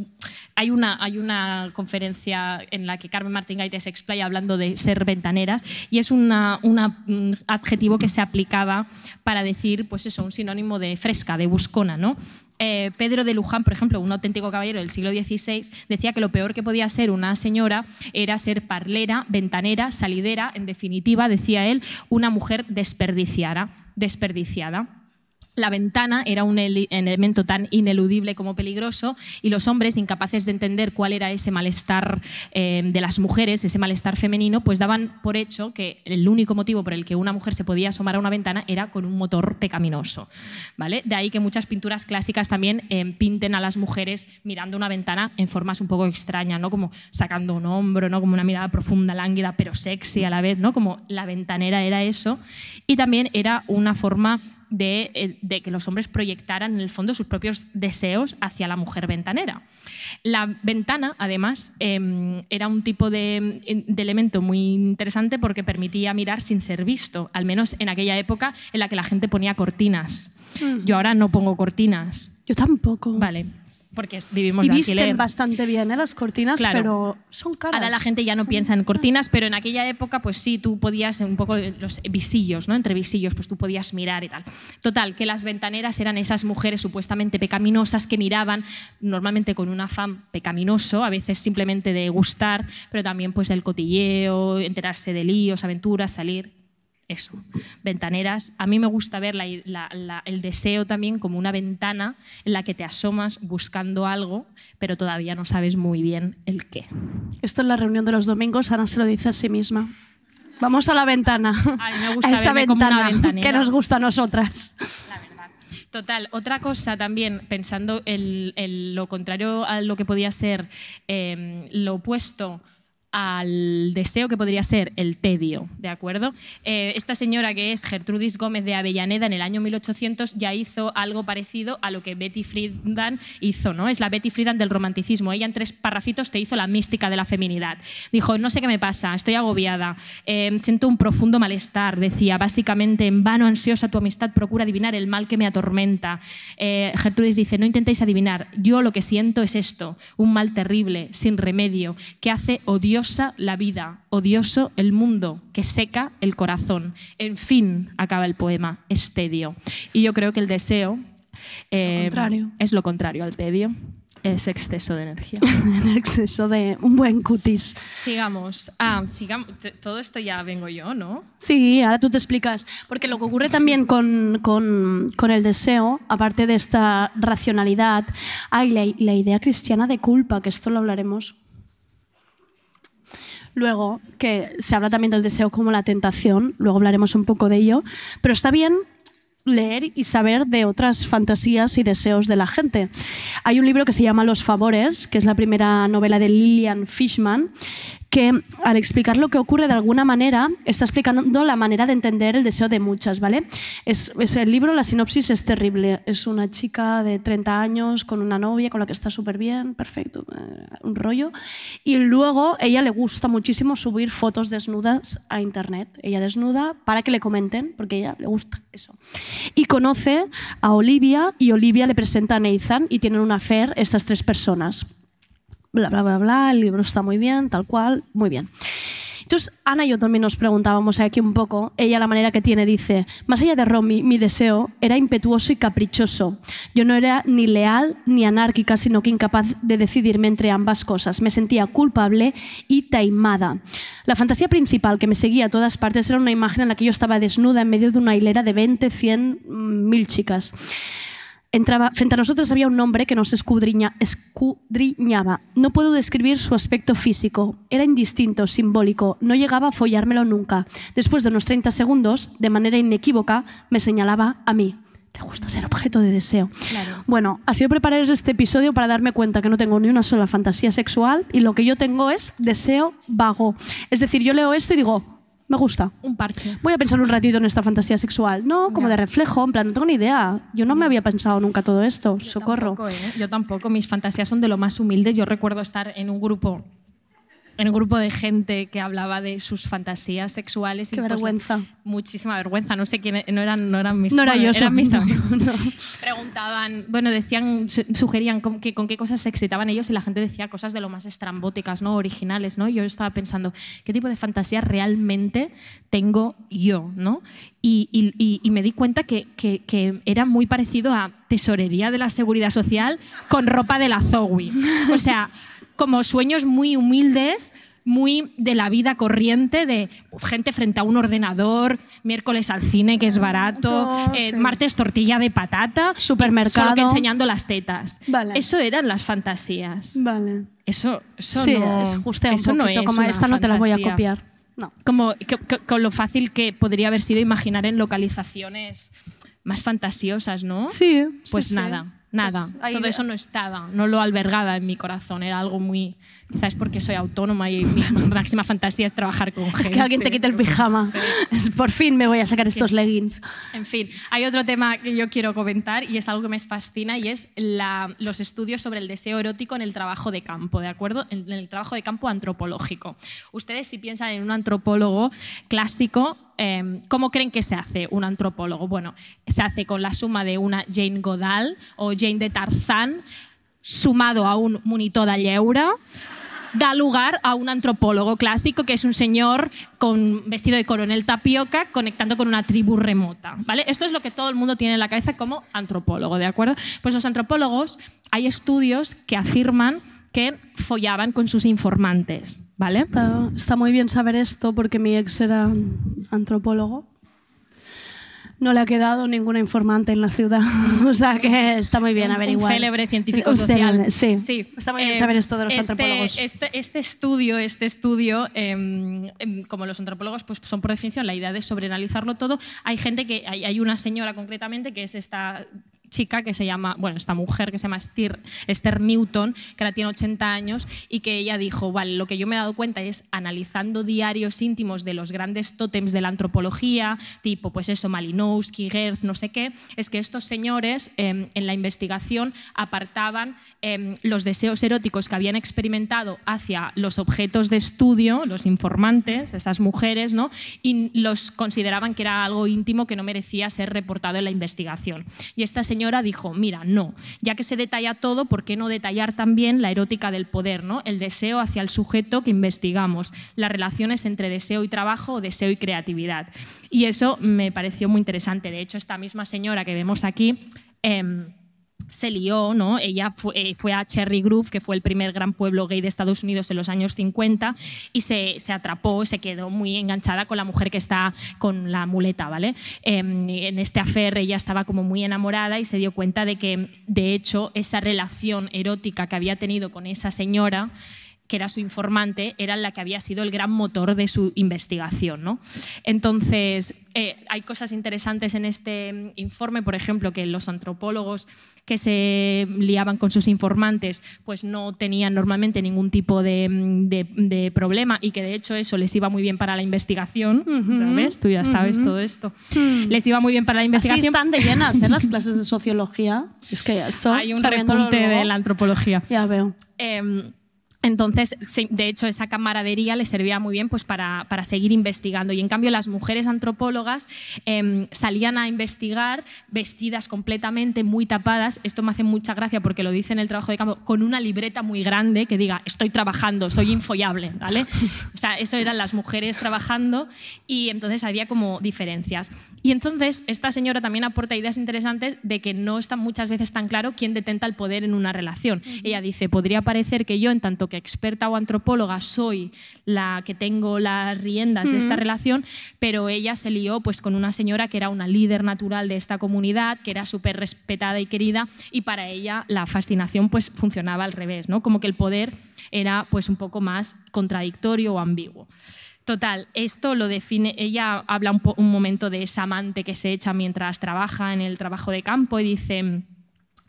Hay una, hay una conferencia en la que Carmen Martín Gaite se explaya hablando de ser ventaneras y es un mm, adjetivo que se aplicaba para decir, pues eso, un sinónimo de fresca, de buscona, ¿no? Eh, Pedro de Luján, por ejemplo, un auténtico caballero del siglo XVI, decía que lo peor que podía ser una señora era ser parlera, ventanera, salidera, en definitiva, decía él, una mujer desperdiciada. desperdiciada la ventana era un elemento tan ineludible como peligroso y los hombres, incapaces de entender cuál era ese malestar eh, de las mujeres, ese malestar femenino, pues daban por hecho que el único motivo por el que una mujer se podía asomar a una ventana era con un motor pecaminoso. ¿vale? De ahí que muchas pinturas clásicas también eh, pinten a las mujeres mirando una ventana en formas un poco extrañas, ¿no? como sacando un hombro, ¿no? como una mirada profunda, lánguida, pero sexy a la vez, ¿no? como la ventanera era eso. Y también era una forma eh, de, que los hombres proyectaran en el fondo sus propios deseos hacia la mujer ventanera. La ventana, además, em, era un tipo de, elemento muy interesante porque permitía mirar sin ser visto, al menos en aquella época en la que la gente ponía cortinas. Mm. Yo ahora no pongo cortinas. Yo tampoco. Vale porque vivimos y bastante bien ¿eh? las cortinas, pero son caras. Ahora la gente ya no piensa en cortinas, pero en aquella época, pues sí, tú podías, un poco los visillos, ¿no? Entre visillos, pues tú podías mirar y tal. Total, que las ventaneras eran esas mujeres supuestamente pecaminosas que miraban, normalmente con un afán pecaminoso, a veces simplemente de gustar, pero también pues del cotilleo, enterarse de líos, aventuras, salir eso, ventaneras. A mí me gusta ver el deseo también como una ventana en la que te asomas buscando algo, pero todavía no sabes muy bien el qué. Esto en la reunión de los domingos, Ana se lo dice a sí misma. Vamos a la ventana. [LAUGHS] A me gusta esa ventana [LAUGHS] que nos gusta a nosotras. Total, otra cosa también, pensando en lo contrario a lo que podía ser em, lo opuesto al deseo que podría ser el tedio, ¿de acuerdo? Eh, esta señora que es Gertrudis Gómez de Avellaneda en el año 1800 ya hizo algo parecido a lo que Betty Friedan hizo, ¿no? Es la Betty Friedan del romanticismo. Ella en tres parrafitos te hizo la mística de la feminidad. Dijo, no sé qué me pasa, estoy agobiada, eh, siento un profundo malestar, decía, básicamente, en vano ansiosa tu amistad procura adivinar el mal que me atormenta. Eh, Gertrudis dice, no intentéis adivinar, yo lo que siento es esto, un mal terrible, sin remedio, que hace odioso la vida, odioso el mundo, que seca el corazón. En fin, acaba el poema, es tedio. Y yo creo que el deseo eh, es lo contrario al tedio. Es exceso de energía. [LAUGHS] exceso de un buen cutis. Sigamos. Ah, todo esto ya vengo yo, ¿no? Sí, ahora tú te explicas. Porque lo que ocurre también con, el deseo, aparte de esta racionalidad, hay la, la idea cristiana de culpa, que esto lo hablaremos Luego, que se habla también del deseo como la tentación, luego hablaremos un poco de ello, pero está bien leer y saber de otras fantasías y deseos de la gente. Hay un libro que se llama Los Favores, que es la primera novela de Lillian Fishman, que al explicar lo que ocurre de alguna manera, está explicando la manera de entender el deseo de muchas, ¿vale? Es, el libro, la sinopsis es terrible. Es una chica de 30 años con una novia con la que está súper bien, perfecto, eh, un rollo. Y luego ella le gusta muchísimo subir fotos desnudas a internet. Ella desnuda para que le comenten, porque ella le gusta eso. Y conoce a Olivia y Olivia le presenta a Nathan y tienen una affair estas tres personas bla, bla, bla, bla, el libro está muy bien, tal cual, muy bien. Entonces, Ana y yo también nos preguntábamos aquí un poco, ella la manera que tiene dice, más allá de Romy, mi deseo era impetuoso y caprichoso. Yo no era ni leal ni anárquica, sino que incapaz de decidirme entre ambas cosas. Me sentía culpable y taimada. La fantasía principal que me seguía a todas partes era una imagen en la que yo estaba desnuda en medio de una hilera de 20, 100, mm, mil chicas. Entraba, frente a nosotros había un hombre que nos escudriñaba. No puedo describir su aspecto físico. Era indistinto, simbólico. No llegaba a follármelo nunca. Después de unos 30 segundos, de manera inequívoca, me señalaba a mí. Le gusta ser objeto de deseo. Bueno, ha sido preparar este episodio para darme cuenta que no tengo ni una sola fantasía sexual y lo que yo tengo es deseo vago. Es decir, yo leo esto y digo, me gusta. Un parche. Voy a pensar un ratito en esta fantasía sexual. No, como de reflejo, en plan, no tengo ni idea. Yo no me había pensado nunca todo esto. Socorro. ¿eh? Yo tampoco. Mis fantasías son de lo más humilde. Yo recuerdo estar en un grupo en un grupo de gente que hablaba de sus fantasías sexuales. Qué vergüenza. muchísima vergüenza. No sé quién, eh, no eran, no eran mis, no era Preguntaban, bueno, decían, sugerían con, qué cosas se excitaban ellos y la gente decía cosas de lo más estrambóticas, ¿no? Originales, ¿no? Yo estaba pensando, ¿qué tipo de fantasía realmente tengo yo, ¿no? Y, me di cuenta que, era muy parecido a tesorería de la seguridad social con ropa de la Zoe. O sea, como sueños muy humildes, muy de la vida corriente, de gente frente a un ordenador, miércoles al cine que es barato, eh, martes tortilla de patata, supermercado. Solo que enseñando las tetas. Eso eran las fantasías. Vale. Eso, es justo un no como esta no te la voy a copiar. No. Como con lo fácil que podría haber sido imaginar en localizaciones más fantasiosas, ¿no? Sí. Pues nada nada. Pues todo eso no estaba, no lo albergaba en mi corazón, era algo muy quizás porque soy autónoma y mi [LAUGHS] máxima fantasía es trabajar con gente. Es que alguien te quita el pijama. Por fin me voy a sacar estos leggings. En fin, hay otro tema que yo quiero comentar y es algo que me fascina y es los estudios sobre el deseo erótico en el trabajo de campo, ¿de acuerdo? En, el trabajo de campo antropológico. Ustedes si piensan en un antropólogo clásico, em, ¿cómo creen que se hace un antropólogo? Bueno, se hace con la suma de una Jane Goodall o Jane de Tarzán sumado a un monitor de da lugar a un antropólogo clásico, que es un señor con, vestido de coronel tapioca conectando con una tribu remota. ¿vale? Esto es lo que todo el mundo tiene en la cabeza como antropólogo, ¿de acuerdo? Pues los antropólogos, hay estudios que afirman que follaban con sus informantes, ¿vale? Está, está muy bien saber esto porque mi ex era antropólogo no le ha quedado ninguna informante en la ciudad. [LAUGHS] o sea que está muy bien averiguar. Un célebre científico social. Sí. Está muy bien eh, saber esto de los este- antropólogos. Este, este, estudio, este estudio em, em, como los antropólogos pues, son por definición la idea de sobreanalizarlo todo, hay gente que, hay, hay una señora concretamente que es esta chica que se llama, bueno, esta mujer que se llama Esther, Newton, que ahora tiene 80 años y que ella dijo, vale, lo que yo me he dado cuenta es analizando diarios íntimos de los grandes tótems de la antropología, tipo, pues eso, Malinowski, Gertz, no sé qué, es que estos señores em, en la investigación apartaban em, los deseos eróticos que habían experimentado hacia los objetos de estudio, los informantes, esas mujeres, ¿no? y los consideraban que era algo íntimo que no merecía ser reportado en la investigación. Y esta señora señora dijo, mira, no, ya que se detalla todo, ¿por qué no detallar también la erótica del poder, ¿no? el deseo hacia el sujeto que investigamos, las relaciones entre deseo y trabajo o deseo y creatividad? Y eso me pareció muy interesante. De hecho, esta misma señora que vemos aquí... Em, se lió, ¿no? Ella eh, fue, a Cherry Grove, que fue el primer gran pueblo gay de Estados Unidos en los años 50, y se, atrapó, se quedó muy enganchada con la mujer que está con la muleta, ¿vale? Em, en este afer ella estaba como muy enamorada y se dio cuenta de que, de hecho, esa relación erótica que había tenido con esa señora que era su informante, era la que había sido el gran motor de su investigación. ¿no? Entonces, eh, hay cosas interesantes en este mm, informe, por ejemplo, que los antropólogos que se liaban con sus informantes pues no tenían normalmente ningún tipo de, mm, problema y que de hecho eso les iba muy bien para la investigación. Tú ya sabes todo esto. Hmm. Les iba muy bien para la investigación. están de llenas ¿eh? las [LAUGHS] clases de sociología. Es que Hay un repunte de la antropología. Ya veo. Em, entonces, de hecho, esa camaradería le servía muy bien pues, para, para, seguir investigando. Y en cambio, las mujeres antropólogas em, salían a investigar vestidas completamente, muy tapadas. Esto me hace mucha gracia porque lo dice en el trabajo de campo, con una libreta muy grande que diga, estoy trabajando, soy infollable. ¿vale? O sea, eso eran las mujeres trabajando y entonces había como diferencias. Y entonces, esta señora también aporta ideas interesantes de que no está muchas veces tan claro quién detenta el poder en una relación. Ella dice, podría parecer que yo, en tanto experta o antropóloga soy la que tengo las riendas de esta relación, pero ella se lió pues, con una señora que era una líder natural de esta comunidad, que era súper respetada y querida, y para ella la fascinación pues, funcionaba al revés, ¿no? como que el poder era pues, un poco más contradictorio o ambiguo. Total, esto lo define, ella habla un momento de esa amante que se echa mientras trabaja en el trabajo de campo y dice...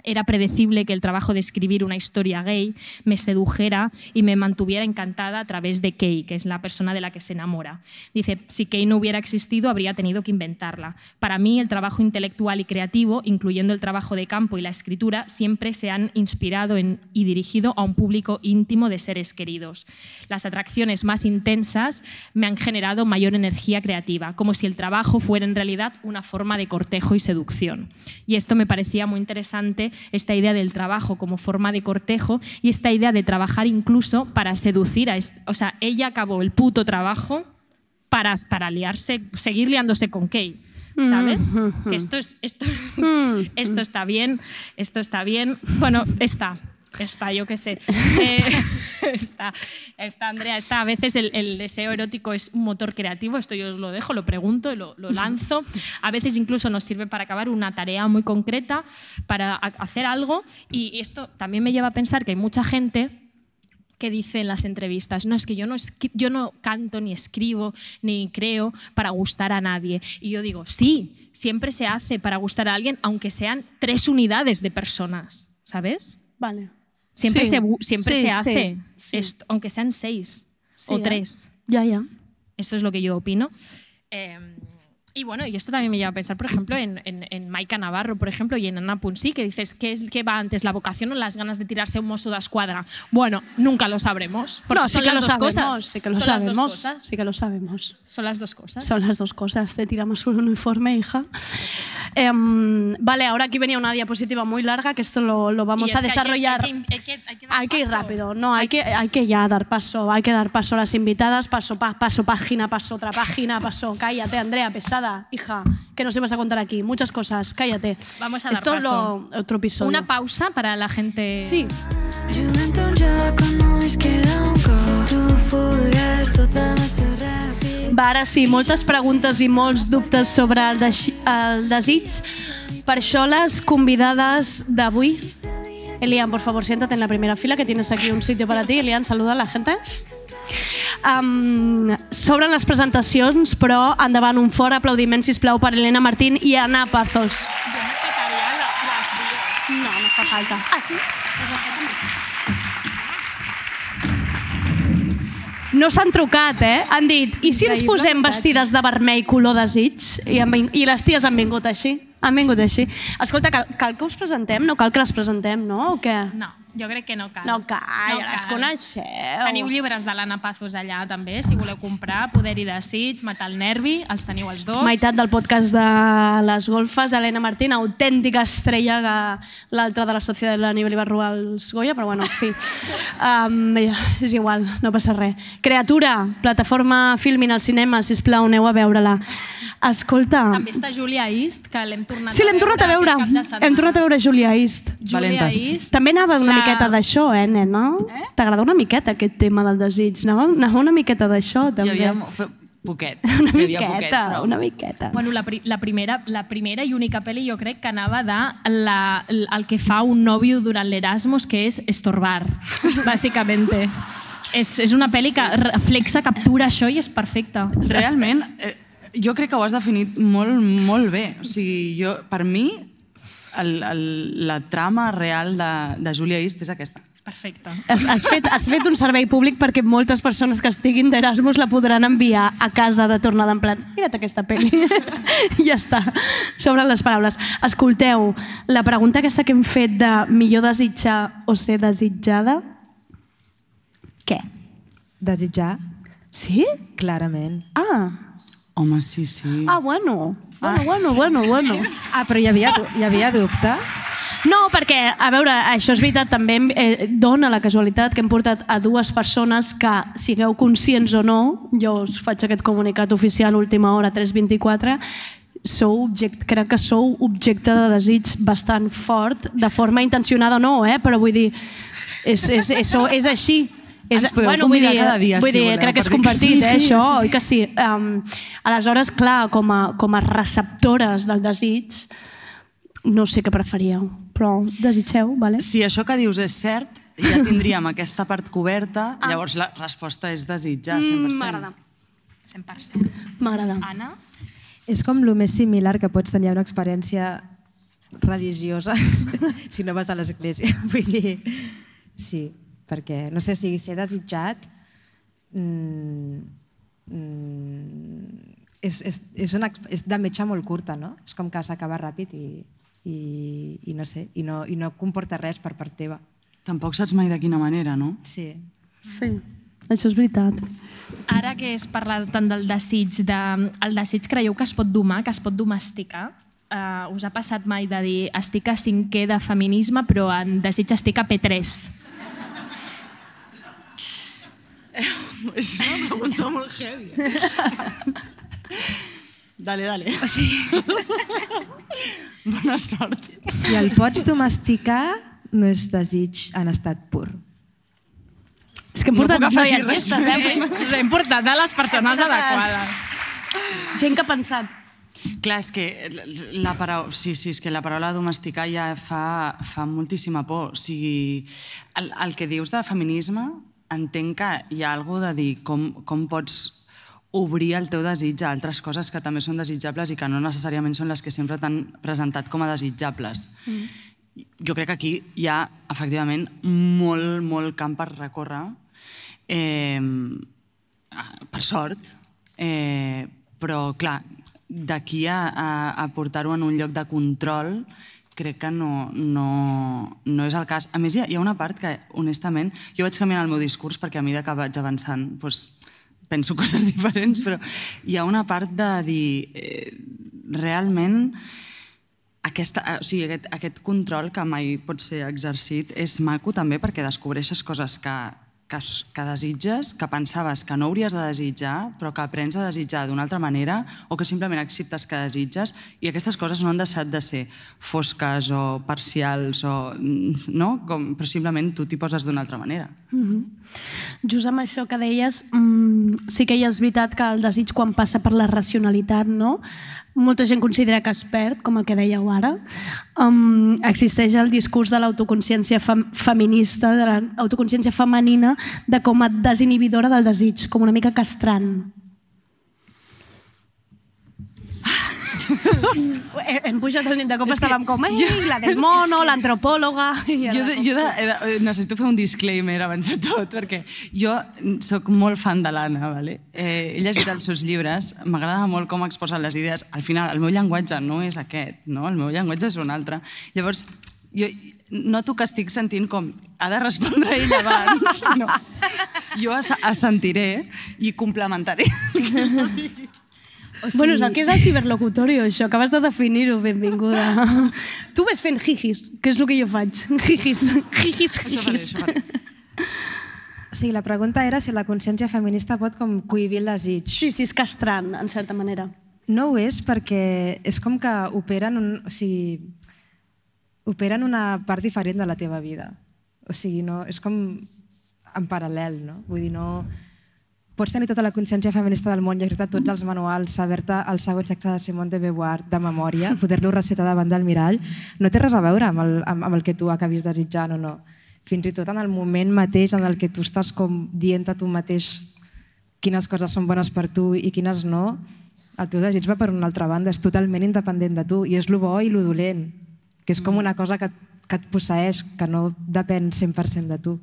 Era predecible que el trabajo de escribir una historia gay me sedujera y me mantuviera encantada a través de Kay, que es la persona de la que se enamora. Dice, si Kay no hubiera existido, habría tenido que inventarla. Para mí, el trabajo intelectual y creativo, incluyendo el trabajo de campo y la escritura, siempre se han inspirado en, y dirigido a un público íntimo de seres queridos. Las atracciones más intensas me han generado mayor energía creativa, como si el trabajo fuera en realidad una forma de cortejo y seducción. Y esto me parecía muy interesante esta idea del trabajo como forma de cortejo y esta idea de trabajar incluso para seducir a... O sea, ella acabó el puto trabajo para, para liarse, seguir liándose con Kay. ¿sabes? Mm-hmm. Que esto, es, esto, mm-hmm. esto está bien, esto está bien. Bueno, está está, yo qué sé. [LAUGHS] Eh, [LAUGHS] está, está, Andrea, está. A veces el, deseo erótico es un motor creativo, esto yo os lo dejo, lo pregunto, lo, lo [LAUGHS] lanzo. A veces incluso nos sirve para acabar una tarea muy concreta, para hacer algo. Y esto también me lleva a pensar que hay mucha gente que dice en las entrevistas, no, es que yo no, yo no canto, ni escribo, ni creo para gustar a nadie. Y yo digo, sí, siempre se hace para gustar a alguien, aunque sean tres unidades de personas, ¿sabes? Vale. Siempre, se, hace, esto, aunque sean seis o tres. Ya, ya. Esto es lo que yo opino. Em, y bueno, y esto también me lleva a pensar, por ejemplo, en, en, Maika Navarro, por ejemplo, y en Ana Punsi, que dices, ¿qué, es, ¿qué va antes, la vocación o las ganas de tirarse un mozo de escuadra? Bueno, nunca lo sabremos, porque no, lo sabemos, cosas. Sí que lo sabemos, Son las dos cosas. Son las dos cosas, te tiramos un uniforme, hija. Em, vale, ahora aquí venía una diapositiva muy larga, que esto lo, vamos a desarrollar. Hay que, ir rápido, no, hay que, hay que ya dar paso, hay que dar paso a las invitadas, paso, paso página, paso otra página, paso, cállate, Andrea, pesada nada, hija, que nos ibas a contar aquí. Muchas cosas, cállate. Vamos a dar Esto paso. lo otro episodio. Una pausa para la gente. Sí. Va, ara sí, moltes preguntes i molts dubtes sobre el, el desig. Per això les convidades d'avui Elian, por favor, siéntate en la primera fila que tienes aquí un sitio para ti. Elian, saluda a la gente. Um, S'obren les presentacions, però endavant un fort aplaudiment, si plau per Elena Martín i Ana Pazos. no No, fa falta. Ah, sí? No s'han trucat, eh? Han dit, i si ens posem vestides de vermell color desig? I, I les ties han vingut així. Han vingut així. Escolta, cal, cal que us presentem? No cal que les presentem, no? O què? No. Jo crec que no cal. No cal, no ja les coneixeu. Teniu llibres de l'Anna Pazos allà, també, si voleu comprar. Poder i desig, Matar el nervi, els teniu els dos. Meitat del podcast de les golfes, Helena Martín, autèntica estrella de l'altra de la Societat de la Nibel i va robar els Goya, però bueno, en fi. Um, [LAUGHS] és igual, no passa res. Creatura, plataforma Filmin al cinema, si sisplau, aneu a veure-la. Escolta... També està Julia East, que l'hem tornat, sí, tornat a veure. Sí, l'hem tornat a veure. Hem tornat a veure Julia East. Julia Valentes. East. També anava d'una miqueta ah. d'això, eh, nena? Eh? T'agrada una miqueta aquest tema del desig? no? anava una miqueta d'això, també. Jo havia poquet. [LAUGHS] Una miqueta, poquet, però... una miqueta. Bueno, la, pri la, primera, la primera i única pel·li jo crec que anava de la, el que fa un nòvio durant l'Erasmus, que és estorbar, [LAUGHS] bàsicament. és, és una pel·li que reflexa, captura això i és perfecta. Realment, eh, jo crec que ho has definit molt, molt bé. O sigui, jo, per mi, el, el, la trama real de, de Júlia East és aquesta. Perfecte. Has, has, fet, has fet un servei públic perquè moltes persones que estiguin d'Erasmus la podran enviar a casa de tornada en plan mira't aquesta pel·li. [LAUGHS] ja està. Sobre les paraules. Escolteu, la pregunta aquesta que hem fet de millor desitjar o ser desitjada? Què? Desitjar. Sí? Clarament. Ah, Home, sí, sí. Ah, bueno. Bueno, ah. bueno, bueno, bueno. Ah, però hi havia, hi havia dubte? No, perquè, a veure, això és veritat, també eh, dona la casualitat que hem portat a dues persones que, sigueu conscients o no, jo us faig aquest comunicat oficial última hora, 324, sou object, crec que sou objecte de desig bastant fort, de forma intencionada o no, eh? però vull dir, és, és, és, és, és així és, ens podeu bueno, convidar dir, cada dia, vull si dir, voleu, crec que es compartís, sí, eh, sí, això, sí. oi que sí? Um, aleshores, clar, com a, com a receptores del desig, no sé què preferíeu, però desitgeu, vale? Si això que dius és cert, ja [LAUGHS] tindríem aquesta part coberta, ah. llavors la resposta és desitjar, 100%. Mm, m'agrada. 100%. M'agrada. Anna? És com el més similar que pots tenir una experiència religiosa [LAUGHS] si no vas a l'església. [LAUGHS] Vull dir, sí, perquè no sé si ser desitjat mm, mm, és, és, és, una, és de metge molt curta, no? És com que s'acaba ràpid i, i, i no sé, i no, i no comporta res per part teva. Tampoc saps mai de quina manera, no? Sí. Sí. Això és veritat. Ara que es parla tant del desig, de, el desig creieu que es pot domar, que es pot domesticar? Uh, us ha passat mai de dir estic a cinquè de feminisme però en desig estic a P3? Es una pregunta muy heavy. Dale, dale. O sigui... Bona sort. Si el pots domesticar, no és desig en estat pur. És que hem portat no noies gestes, eh? eh? Us hem portat a les persones adequades. Gent que ha pensat. Clar, és que la paraula, sí, sí, és que la paraula domesticar ja fa, fa moltíssima por. O sigui, el, el que dius de feminisme entenc que hi ha alguna de dir com, com pots obrir el teu desig a altres coses que també són desitjables i que no necessàriament són les que sempre t'han presentat com a desitjables. Mm. Jo crec que aquí hi ha, efectivament, molt, molt camp per recórrer. Eh, per sort, eh, però clar, d'aquí a, a, a portar-ho en un lloc de control crec que no, no, no és el cas. A més, hi ha, hi ha una part que, honestament, jo vaig canviant el meu discurs perquè a mesura que vaig avançant doncs, penso coses [LAUGHS] diferents, però hi ha una part de dir eh, realment aquesta, eh, o sigui, aquest, aquest control que mai pot ser exercit és maco també perquè descobreixes coses que que, que desitges, que pensaves que no hauries de desitjar, però que aprens a desitjar d'una altra manera o que simplement acceptes que desitges i aquestes coses no han deixat de ser fosques o parcials o... Mm, no? Com, però simplement tu t'hi poses d'una altra manera. Mm -hmm. Just amb això que deies, mm, sí que hi és veritat que el desig quan passa per la racionalitat, no? Molta gent considera que es perd, com el que dèieu ara. Um, existeix el discurs de l'autoconsciència fem feminista, de l'autoconsciència femenina, de com a desinhibidora del desig, com una mica castrant. hem pujat el nit de cop, es estàvem com, ei, jo... la del mono, [LAUGHS] l'antropòloga... Jo, de, jo de, de, eh, necessito fer un disclaimer abans de tot, perquè jo sóc molt fan de l'Anna, vale? eh, he llegit els seus llibres, m'agrada molt com exposa les idees. Al final, el meu llenguatge no és aquest, no? el meu llenguatge és un altre. Llavors, jo noto que estic sentint com ha de respondre ell abans. [LAUGHS] No. Jo assentiré i complementaré el que o sigui... Bueno, és el que és el ciberlocutorio, això. Acabes de definir-ho, benvinguda. [LAUGHS] tu ves fent jijis, que és el que jo faig. Jijis, jijis, jijis. Això faré, això faré. O sigui, la pregunta era si la consciència feminista pot com cohibir el desig. Sí, sí, és castrant, en certa manera. No ho és perquè és com que operen un, o sigui, operen una part diferent de la teva vida. O sigui, no, és com en paral·lel, no? Vull dir, no, Pots tenir tota la consciència feminista del món, llegir-te tots els manuals, saber-te el següent sexe de Simone de Beauvoir de memòria, poder-lo recitar davant del mirall, no té res a veure amb el, amb, amb el que tu acabis desitjant o no. Fins i tot en el moment mateix en el que tu estàs com dient a tu mateix quines coses són bones per tu i quines no, el teu desig va per una altra banda, és totalment independent de tu i és el bo i el dolent, que és com mm. una cosa que, que et posseix, que no depèn 100% de tu.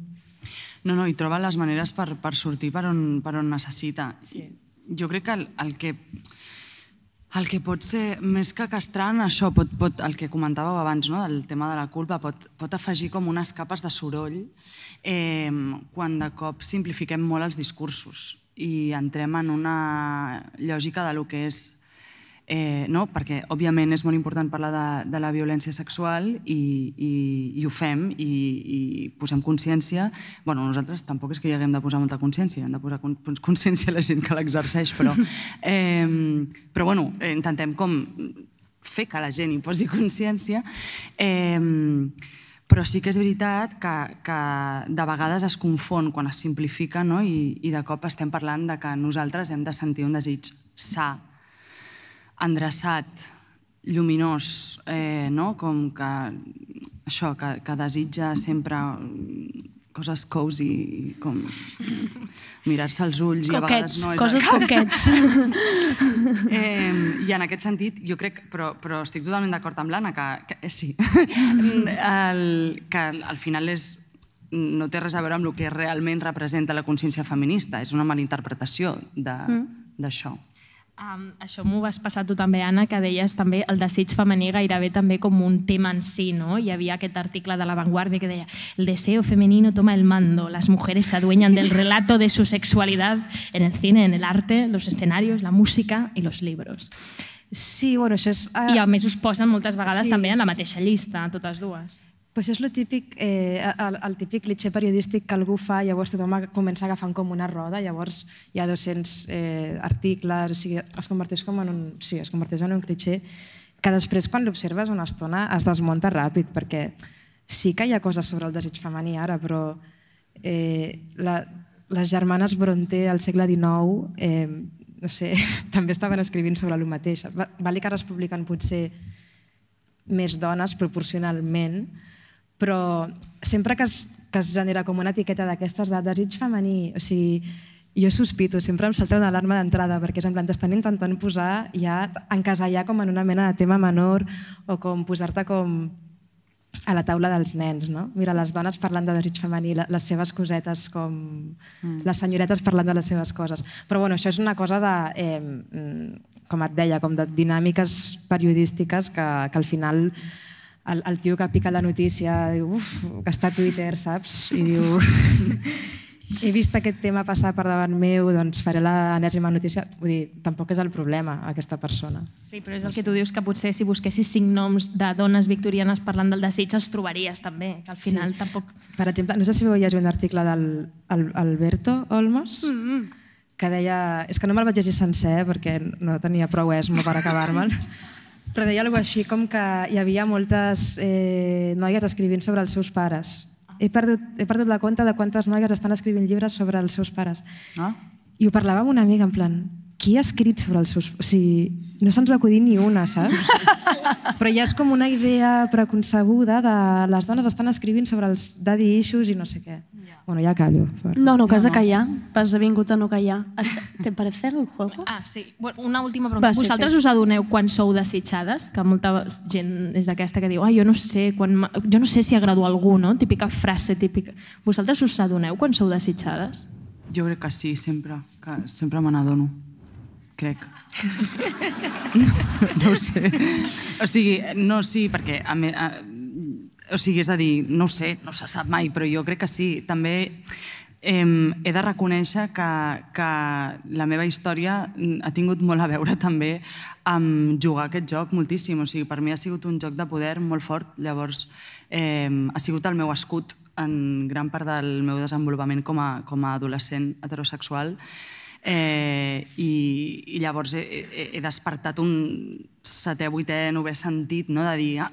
No, no, i troba les maneres per, per sortir per on, per on necessita. Sí. Jo crec que el, el que... El que pot ser més que castrant, això pot, pot, el que comentàveu abans no, del tema de la culpa, pot, pot afegir com unes capes de soroll eh, quan de cop simplifiquem molt els discursos i entrem en una lògica de lo que és eh, no? perquè òbviament és molt important parlar de, de la violència sexual i, i, i ho fem i, i posem consciència. bueno, nosaltres tampoc és que hi haguem de posar molta consciència, hem de posar consciència a la gent que l'exerceix, però, [LAUGHS] eh, però bueno, intentem com fer que la gent hi posi consciència. Eh, però sí que és veritat que, que de vegades es confon quan es simplifica no? I, i de cop estem parlant de que nosaltres hem de sentir un desig sa endreçat, lluminós, eh, no? com que, això, que, que desitja sempre coses cozy, com mirar-se els ulls coquets, i a vegades no és coses coquets. [LAUGHS] eh, I en aquest sentit, jo crec, però, però estic totalment d'acord amb l'Anna, que, que eh, sí, [LAUGHS] el, que al final és, no té res a veure amb el que realment representa la consciència feminista, és una malinterpretació mm. d'això. Mm. Um, això m'ho vas passar tu també, Anna, que deies també el desig femení gairebé també com un tema en si, no? Hi havia aquest article de La Vanguardia que deia el deseo femenino toma el mando, las mujeres se adueñan del relato de su sexualidad en el cine, en el arte, los escenarios, la música y los libros. Sí, bueno, això és... Uh... I a més us posen moltes vegades sí. també en la mateixa llista, totes dues. Pues és lo típic, eh, el, el típic litxer periodístic que algú fa, llavors tothom comença agafant com una roda, llavors hi ha 200 eh, articles, o sigui, es converteix, com en un, sí, es converteix en un clitxer que després quan l'observes una estona es desmunta ràpid, perquè sí que hi ha coses sobre el desig femení ara, però eh, la, les germanes Bronte al segle XIX eh, no sé, [LAUGHS] també estaven escrivint sobre el mateix. Vale que ara es publiquen potser més dones proporcionalment, però sempre que es, que es genera com una etiqueta d'aquestes de desig femení, o sigui, jo sospito, sempre em salta una alarma d'entrada, perquè és en plan, t'estan intentant posar ja, encasellar com en una mena de tema menor o com posar-te com a la taula dels nens, no? Mira, les dones parlant de desig femení, les seves cosetes com... Mm. Les senyoretes parlant de les seves coses. Però bueno, això és una cosa de... Eh, mm, com et deia, com de dinàmiques periodístiques que, que al final el, el tio que picat la notícia diu, uf, que està a Twitter, saps? I diu, [LAUGHS] he vist aquest tema passar per davant meu, doncs faré l'enèsima notícia. Vull dir, tampoc és el problema, aquesta persona. Sí, però és el que tu dius, que potser si busquessis cinc noms de dones victorianes parlant del desig, els trobaries també, que al final sí. tampoc... Per exemple, no sé si veu llegir un article del el, Alberto Olmos, mm -hmm. que deia... És que no me'l vaig llegir sencer, perquè no tenia prou esmo per acabar-me'l. [LAUGHS] però deia alguna així com que hi havia moltes eh, noies escrivint sobre els seus pares. He perdut, he perdut la compte de quantes noies estan escrivint llibres sobre els seus pares. Ah. I ho parlava amb una amiga, en plan, qui ha escrit sobre els seus... O sigui, no se'ns va acudir ni una, saps? [LAUGHS] Però ja és com una idea preconcebuda de les dones estan escrivint sobre els daddy issues i no sé què. Bueno, ya callo. No, no, que has de callar. Has vingut a no callar. ¿Te parece el juego? Ah, sí. Bueno, una última pregunta. Va, sí, Vosaltres us adoneu quan sou desitjades? Que molta gent és d'aquesta que diu ah, jo no sé, quan jo no sé si agrado a algú, no? Típica frase, típica... Vosaltres us adoneu quan sou desitjades? Jo crec que sí, sempre. Que sempre me n'adono. Crec. No, [LAUGHS] no ho sé. O sigui, no, sí, perquè a mi, a, o sigui, és a dir, no ho sé, no se sap mai, però jo crec que sí. També eh, he de reconèixer que, que la meva història mm, ha tingut molt a veure també amb jugar aquest joc moltíssim. O sigui, per mi ha sigut un joc de poder molt fort, llavors eh, ha sigut el meu escut en gran part del meu desenvolupament com a, com a adolescent heterosexual. Eh, i, i llavors he, he, he despertat un setè, vuitè, novè sentit no? de dir, ah,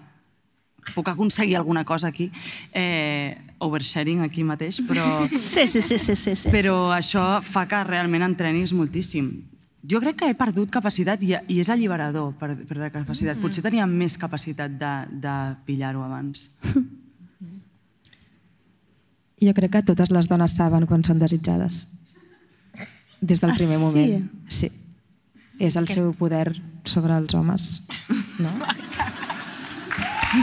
puc aconseguir alguna cosa aquí. Eh, oversharing aquí mateix, però... [LAUGHS] Sí, sí, sí, sí, sí, sí. Però això fa que realment entrenis moltíssim. Jo crec que he perdut capacitat i, i és alliberador per, per la capacitat. Mm. Potser tenia més capacitat de, de pillar-ho abans. [LAUGHS] Jo crec que totes les dones saben quan són desitjades. Des del ah, primer ah, sí? moment. Sí. sí. És el aquest... seu poder sobre els homes. No? [LAUGHS] [LAUGHS]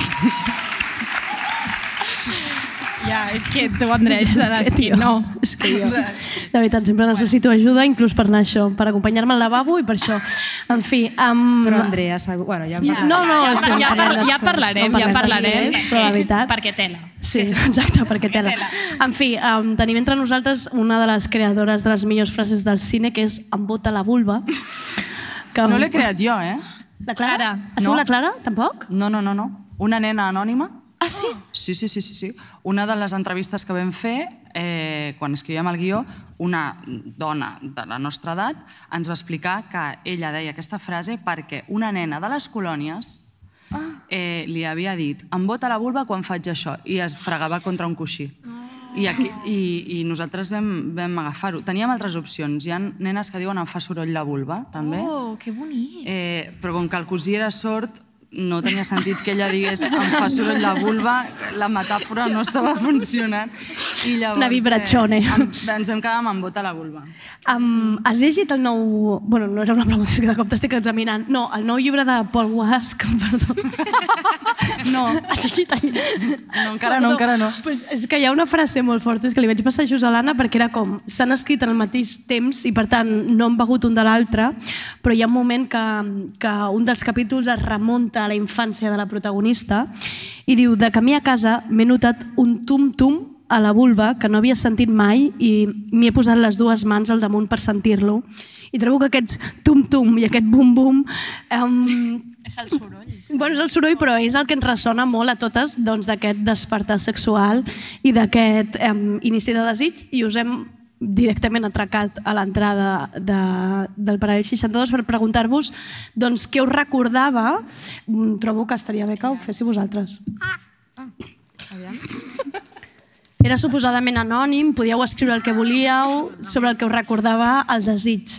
Ja, és que tu vendrets de l'esquí, no. És que jo, de veritat, sempre necessito ajuda, inclús per anar això, per acompanyar-me al lavabo i per això. En fi... amb... Però, Andrea, segur... bueno, ja, ja, no, no, ja, ja, ja, parlarem, ja parlarem, ja parlarem, Sí, però la veritat... Perquè tela. Sí, exacte, perquè tela. En fi, um, tenim entre nosaltres una de les creadores de les millors frases del cine, que és embota la vulva. Que... No l'he creat jo, eh? La Clara? Clara. No. la Clara, tampoc? No, no, no, no. Una nena anònima. Ah, sí? Sí, sí, sí, sí. sí. Una de les entrevistes que vam fer, eh, quan escrivíem el guió, una dona de la nostra edat ens va explicar que ella deia aquesta frase perquè una nena de les colònies ah. eh, li havia dit em bota la vulva quan faig això i es fregava contra un coixí. Ah. I, aquí, i, i nosaltres vam, vam agafar-ho. Teníem altres opcions. Hi ha nenes que diuen em fa soroll la vulva, també. Oh, que bonic! Eh, però com que el cosí era sort, no tenia sentit que ella digués em fa soroll la vulva, la metàfora no estava funcionant. I llavors, Una vibrachone. Eh, ens hem quedat amb bota la vulva. Um, has llegit el nou... Bueno, no era una pregunta, que de cop t'estic examinant. No, el nou llibre de Paul Wask, [LAUGHS] perdó. No. Has llegit el... No, encara perdó. no, encara no. Pues és que hi ha una frase molt forta és que li vaig passar just a l'Anna perquè era com s'han escrit en el mateix temps i per tant no han begut un de l'altre, però hi ha un moment que, que un dels capítols es remunta de la infància de la protagonista i diu, de camí a casa m'he notat un tum-tum a la vulva que no havia sentit mai i m'hi he posat les dues mans al damunt per sentir-lo. I trobo que aquest tum-tum i aquest bum-bum... Um, és el soroll. Bueno, és el soroll, però és el que ens ressona molt a totes doncs, d'aquest doncs, despertar sexual i d'aquest um, inici de desig i us hem directament atracat a l'entrada de, del Paral·lel 62 per preguntar-vos doncs, què us recordava. Mm, trobo que estaria bé que ho féssiu vosaltres. Ah. ah. Era suposadament anònim, podíeu escriure el que volíeu sobre el que us recordava el desig.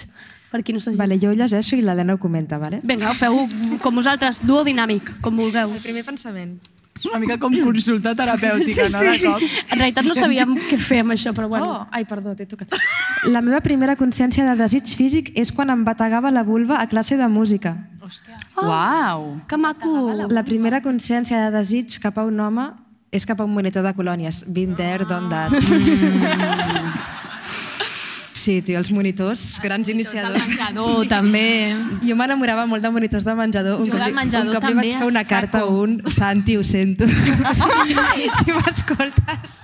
Per qui no s'hagi... Vale, jo ho llegeixo i l'Helena ho comenta, vale? Vinga, feu com vosaltres, duo dinàmic, com vulgueu. El primer pensament. Una mica com consulta terapèutica, sí, no? Sí. En realitat no sabíem què fer amb això, però bueno... Oh. Ai, perdó, t'he tocat. La meva primera consciència de desig físic és quan em bategava la vulva a classe de música. Hòstia. Oh, Uau! Que maco! La, la primera consciència de desig cap a un home és cap a un monitor de colònies. Vinder, there, don't that. Mm. [LAUGHS] Sí, tio, els monitors, ah, grans monitors iniciadors. De menjador, sí. també. Jo m'enamorava molt de monitors de menjador. Un jo cop, menjador un cop li vaig fer una carta saco. a un, Santi, ho sento, [LAUGHS] si m'escoltes.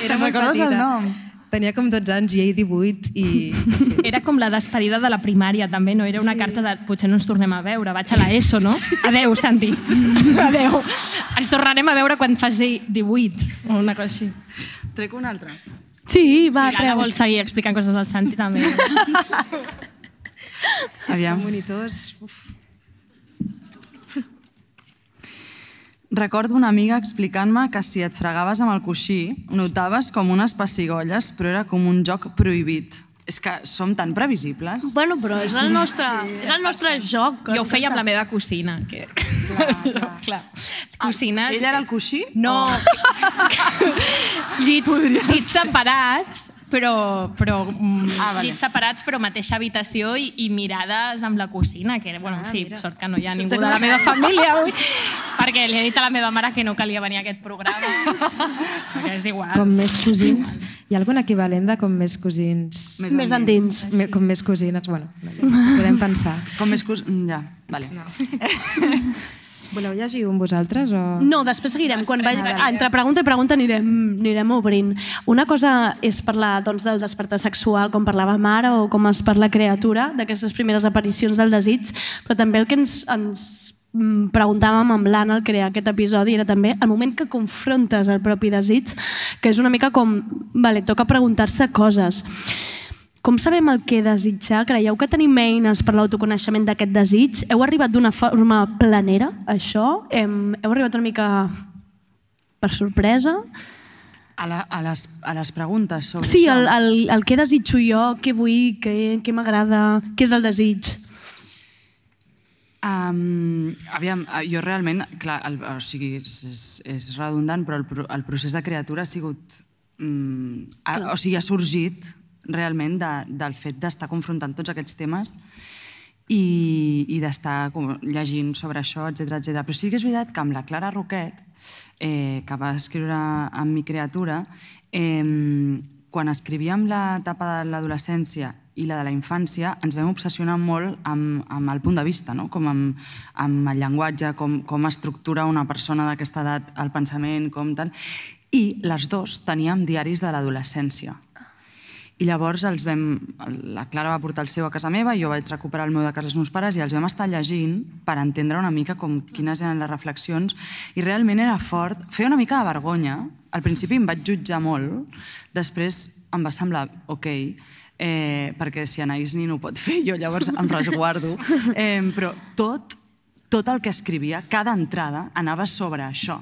Te'n recordes el nom? Tenia com 12 anys i ell 18 i... [LAUGHS] Sí. Era com la despedida de la primària, també, no? Era una sí. carta de potser no ens tornem a veure, vaig a la ESO, no? Adeu, Santi. [LAUGHS] Adeu. Ens tornarem a veure quan faci 18 o una cosa així. Trec una altra. Sí, va, sí, treu. vol seguir explicant coses del Santi, també. [LAUGHS] Aviam. És monitors... Uf. Recordo una amiga explicant-me que si et fregaves amb el coixí, notaves com unes pessigolles, però era com un joc prohibit. És que som tan previsibles. Bueno, però sí, és el nostre, sí, és el nostre joc. Jo ho feia amb la meva cosina, que clar, [LAUGHS] clar. clar. Ah, ella era el coixí? No. O... Oh. [LAUGHS] llits, llits separats, però, però mm, ah, vale. llits separats, però mateixa habitació i, i mirades amb la cocina, que era, bueno, ah, en fi, mira. sort que no hi ha ningú de la meva família [LAUGHS] avui, perquè li he dit a la meva mare que no calia venir a aquest programa, perquè és igual. Com més cosins, hi ha algun equivalent de com més cosins... Més, més endins. Més, Com més cosines, bueno, sí. podem pensar. Com més cosins, mm, ja, vale. No. Voleu llegir un vosaltres? O... No, després seguirem. Quan vaig, entre pregunta i pregunta anirem, anirem obrint. Una cosa és parlar doncs, del despertar sexual, com parlava Mara, o com es parla criatura, d'aquestes primeres aparicions del desig, però també el que ens, ens mm, preguntàvem amb l'Anna al crear aquest episodi era també el moment que confrontes el propi desig, que és una mica com, vale, toca preguntar-se coses. Com sabem el que desitjar? Creieu que tenim eines per l'autoconeixement d'aquest desig? Heu arribat d'una forma planera, això? Heu arribat una mica per sorpresa? A, la, a, les, a les preguntes sobre sí, això? Sí, el, el, el que desitjo jo, què vull, què, què m'agrada, què és el desig? Um, aviam, eh, jo realment, clar, el, o sigui, és, és, és redundant, però el, el procés de creatura ha sigut... Mm, a, o sigui, ha sorgit realment de, del fet d'estar confrontant tots aquests temes i, i d'estar llegint sobre això, etc etc. Però sí que és veritat que amb la Clara Roquet, eh, que va escriure amb mi criatura, eh, quan escrivíem l'etapa de l'adolescència i la de la infància, ens vam obsessionar molt amb, amb el punt de vista, no? com amb, amb el llenguatge, com, com estructura una persona d'aquesta edat el pensament, com tal. I les dos teníem diaris de l'adolescència. I llavors els vam, la Clara va portar el seu a casa meva, jo vaig recuperar el meu de casa dels meus pares i els vam estar llegint per entendre una mica com, quines eren les reflexions i realment era fort. Feia una mica de vergonya. Al principi em vaig jutjar molt, després em va semblar ok, eh, perquè si Anaïs no ho pot fer, jo llavors em resguardo. [LAUGHS] Eh, però tot, tot el que escrivia, cada entrada, anava sobre això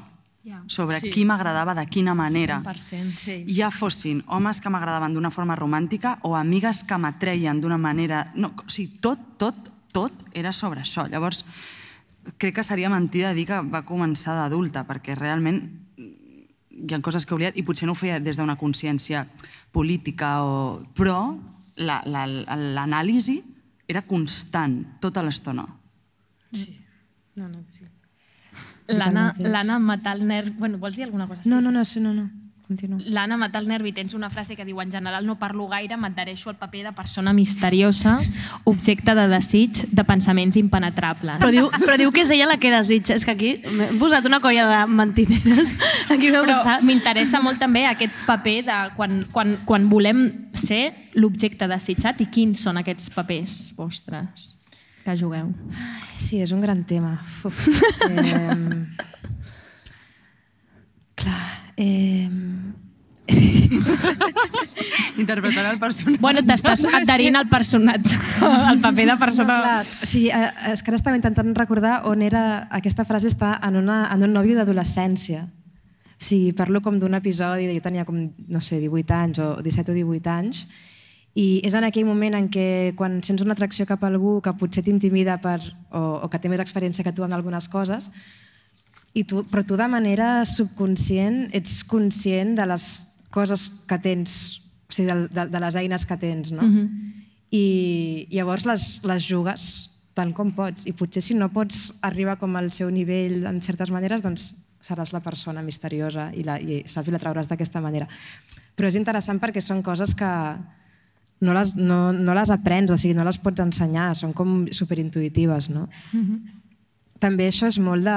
sobre sí. qui m'agradava de quina manera. 100%, sí. Ja fossin homes que m'agradaven d'una forma romàntica o amigues que m'atreien d'una manera... No, o sigui, tot, tot, tot era sobre això. Llavors, crec que seria mentida dir que va començar d'adulta, perquè realment hi ha coses que he oblidat i potser no ho feia des d'una consciència política, o... però l'anàlisi la, la, era constant, tota l'estona. Sí. No, no, sí. L'Anna Matalner... Bueno, vols dir alguna cosa? No, no, no, sí, no, no. Continuo. L'Anna nervi, tens una frase que diu en general no parlo gaire, m'adhereixo al paper de persona misteriosa, objecte de desig, de pensaments impenetrables. Però diu, però diu que és ella la que desitja. És que aquí he posat una colla de mentideres. Aquí no però m'interessa molt també aquest paper de quan, quan, quan volem ser l'objecte desitjat i quins són aquests papers vostres que jugueu? Sí, és un gran tema. [LAUGHS] eh, clar, eh, [LAUGHS] Interpretar el personatge. Bueno, t'estàs adherint al personatge, [LAUGHS] al paper de persona. No, clar. O sigui, eh, és que ara estava intentant recordar on era... Aquesta frase està en, una, en un nòvio d'adolescència. O sigui, parlo com d'un episodi, jo tenia com, no sé, 18 anys o 17 o 18 anys, i és en aquell moment en què quan sents una atracció cap a algú que potser t'intimida per, o, o que té més experiència que tu en algunes coses, i tu, però tu de manera subconscient ets conscient de les coses que tens, o sigui, de, de, de les eines que tens, no? Uh mm-hmm. -huh. I llavors les, les jugues tant com pots. I potser si no pots arribar com al seu nivell en certes maneres, doncs seràs la persona misteriosa i, la, i saps i la trauràs d'aquesta manera. Però és interessant perquè són coses que, no les, no, no les aprens, o sigui, no les pots ensenyar, són com superintuïtives, no? Uh mhm. -huh. També això és molt de,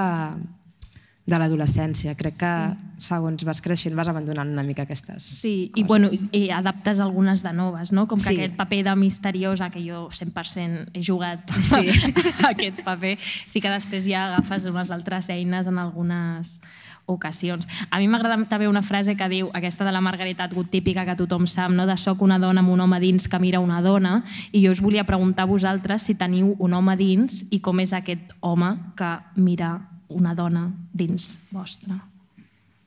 de l'adolescència. Crec que sí. segons vas creixent vas abandonant una mica aquestes Sí, coses. i, bueno, i adaptes algunes de noves, no? Com que sí. aquest paper de misteriosa, que jo 100% he jugat sí. [LAUGHS] aquest paper, sí que després ja agafes unes altres eines en algunes ocasions. A mi m'agrada també una frase que diu, aquesta de la Margarita Atwood típica que tothom sap, no? de soc una dona amb un home dins que mira una dona, i jo us volia preguntar a vosaltres si teniu un home dins i com és aquest home que mira una dona dins vostra.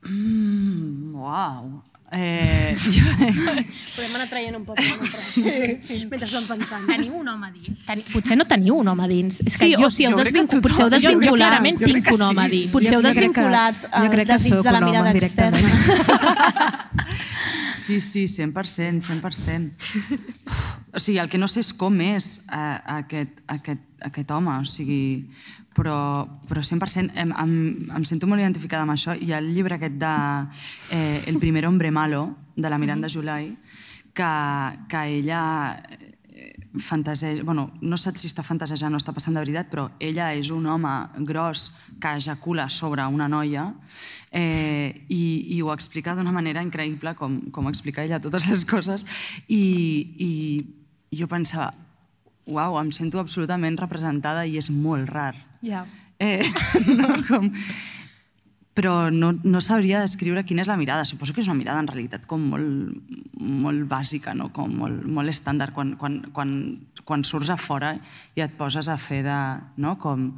Mm, uau! Eh, jo... [LAUGHS] Podem anar traient un poc. Sí, sí. Mentre estem pensant. Teniu un home dins? Teni... Potser no teniu un home dins. És que sí, jo, si heu desvinculat, potser heu desvinculat. Jo clarament jo tinc un home dins. Potser heu desvinculat que, jo crec que eh, dins de la mirada externa. [LAUGHS] Sí, sí, 100%, 100%. O sigui, el que no sé és com és eh, aquest, aquest, aquest home. O sigui, però, però 100% em, em, em sento molt identificada amb això. Hi ha el llibre aquest de eh, El primer hombre malo, de la Miranda mm-hmm. Julai, que, que ella eh, fantaseja... Bueno, no saps si està fantasejant o està passant de veritat, però ella és un home gros que ejacula sobre una noia eh, i, i ho explica d'una manera increïble, com, com explica ella totes les coses, i, i jo pensava, uau, em sento absolutament representada i és molt rar. Ja. Yeah. Eh, [LAUGHS] no, com... Però no, no sabria descriure quina és la mirada. Suposo que és una mirada en realitat com molt, molt bàsica, no? com molt, molt estàndard. Quan, quan, quan, quan surts a fora i et poses a fer de... No? Com,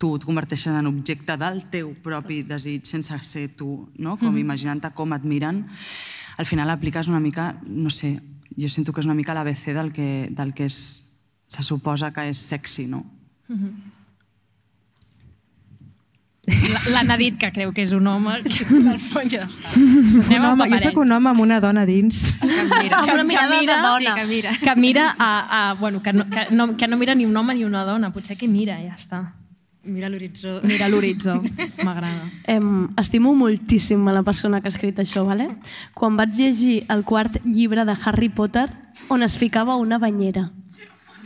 tu et converteixes en objecte del teu propi desig sense ser tu, no? com mm -hmm. imaginant-te com et miren, al final apliques una mica, no sé, jo sento que és una mica l'ABC del que, del que és se suposa que és sexy, no? L'Anna ha L'han dit que creu que és un home. Al [LAUGHS] Soc un home, jo sóc un home amb una dona dins. Que mira, que, mira, dona. que mira. Que mira a, a, bueno, que, no, que, no, que no mira ni un home ni una dona. Potser que mira, ja està. Mira l'horitzó. Mira l'horitzó, m'agrada. Em, estimo moltíssim a la persona que ha escrit això, vale? Quan vaig llegir el quart llibre de Harry Potter, on es ficava una banyera.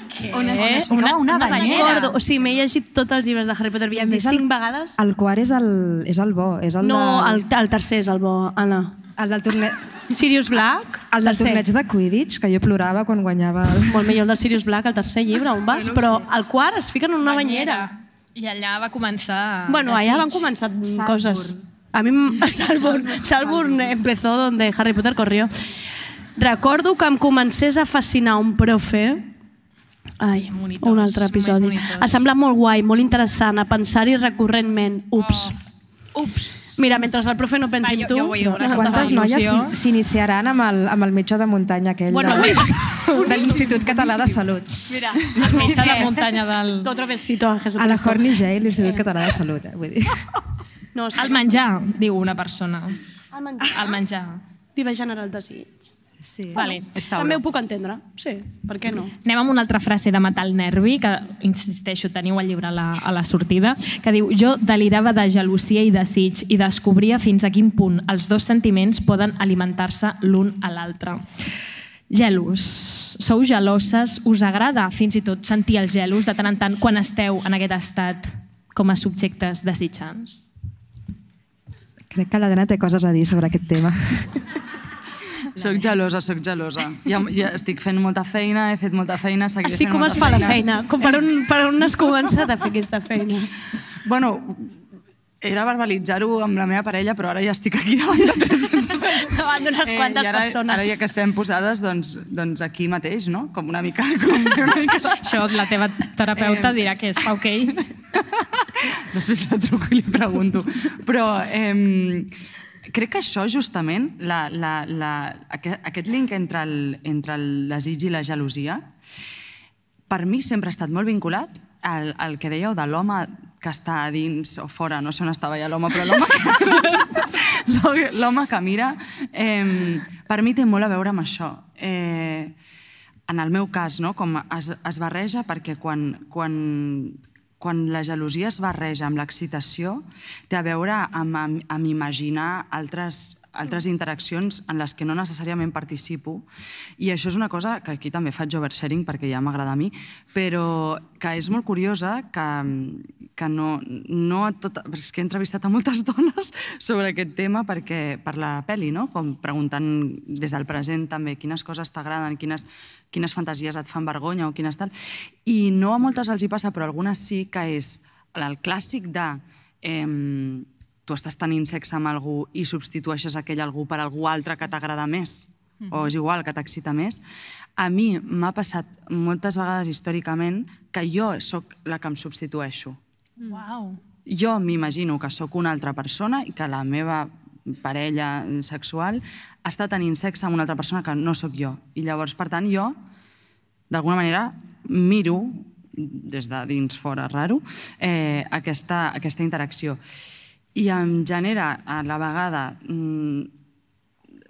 Què? On es, on es una, una, una banyera. Recordo, o sigui, m'he llegit tots els llibres de Harry Potter, havia vist cinc el, vegades. El quart és el, és el bo. És el no, de... el, el tercer és el bo, Anna. El del torneig... Sirius Black? El del tercer. torneig de Quidditch, que jo plorava quan guanyava... El... Molt millor el del Sirius Black, el tercer llibre, on vas, no però sé. el quart es fiquen en una banyera. banyera. I allà va començar... Bueno, allà van començar Salburn. coses. A mi... [LAUGHS] Salburn. Salburn empezó donde Harry Potter corrió. Recordo que em comencés a fascinar un profe Ai, monitors, un altre episodi. Ha semblat molt guai, molt interessant, a pensar-hi recurrentment. Ups. Oh. Ups. Mira, mentre el profe no pensi Va, en tu... Jo, no, tota quantes noies s'iniciaran amb, el, amb el metge de muntanya aquell bueno, de, [LAUGHS] de l'Institut Català de Salut? Mira, el metge de muntanya del... Otro [LAUGHS] besito a Jesucristo. A la Corny eh? l'Institut eh. Català de Salut. Eh? Vull dir. [LAUGHS] No, el menjar, diu una persona. El menjar. El menjar. Viva General Desig. Sí. Vale. Està També ho puc entendre, sí, per què no? Anem amb una altra frase de Metal Nervi, que insisteixo, teniu el llibre a la, a la sortida, que diu Jo delirava de gelosia i desig i descobria fins a quin punt els dos sentiments poden alimentar-se l'un a l'altre. Gelos. Sou geloses? Us agrada fins i tot sentir els gelos de tant en tant quan esteu en aquest estat com a subjectes desitjants? Crec que l'Adena té coses a dir sobre aquest tema. [LAUGHS] Soc gelosa, soc gelosa. Ja, ja estic fent molta feina, he fet molta feina, seguiré Així fent com molta es fa feina. la feina? Com per on, per on has començat a fer aquesta feina? Bueno, era verbalitzar-ho amb la meva parella, però ara ja estic aquí davant de tres. davant d'unes eh, quantes eh, ara, persones. Ara ja que estem posades, doncs, doncs aquí mateix, no? Com una mica... Com una mica... Això la teva terapeuta eh... dirà que és ok. Després la truco i li pregunto. Però... Eh, crec que això, justament, la, la, la, aquest, aquest link entre el, entre el desig i la gelosia, per mi sempre ha estat molt vinculat al, al que dèieu de l'home que està a dins o fora, no sé on estava ja l'home, però l'home que, [LAUGHS] que mira, eh, per mi té molt a veure amb això. Eh, en el meu cas, no? com es, es barreja, perquè quan, quan quan la gelosia es barreja amb l'excitació, té a veure amb, amb, amb imaginar altres, altres interaccions en les que no necessàriament participo. I això és una cosa que aquí també faig oversharing perquè ja m'agrada a mi, però que és molt curiosa que, que no, no a tot... És que he entrevistat a moltes [LAUGHS] dones sobre aquest tema perquè, per la pel·li, no? com preguntant des del present també quines coses t'agraden, quines, quines fantasies et fan vergonya o quines tal. I no a moltes els hi passa, però algunes sí que és el clàssic de... Eh, tu estàs tenint sexe amb algú i substitueixes aquell algú per algú altre que t'agrada més mm -hmm. o mhm. és igual, que t'excita més. A mi m'ha passat moltes vegades històricament que jo sóc la que em substitueixo. Wow. Mm. Jo m'imagino que sóc una altra persona i que la meva parella sexual està tenint sexe amb una altra persona que no sóc jo. I llavors, per tant, jo, d'alguna manera, miro, des de dins fora raro, eh, aquesta, aquesta interacció. I em genera a la vegada mm, mm,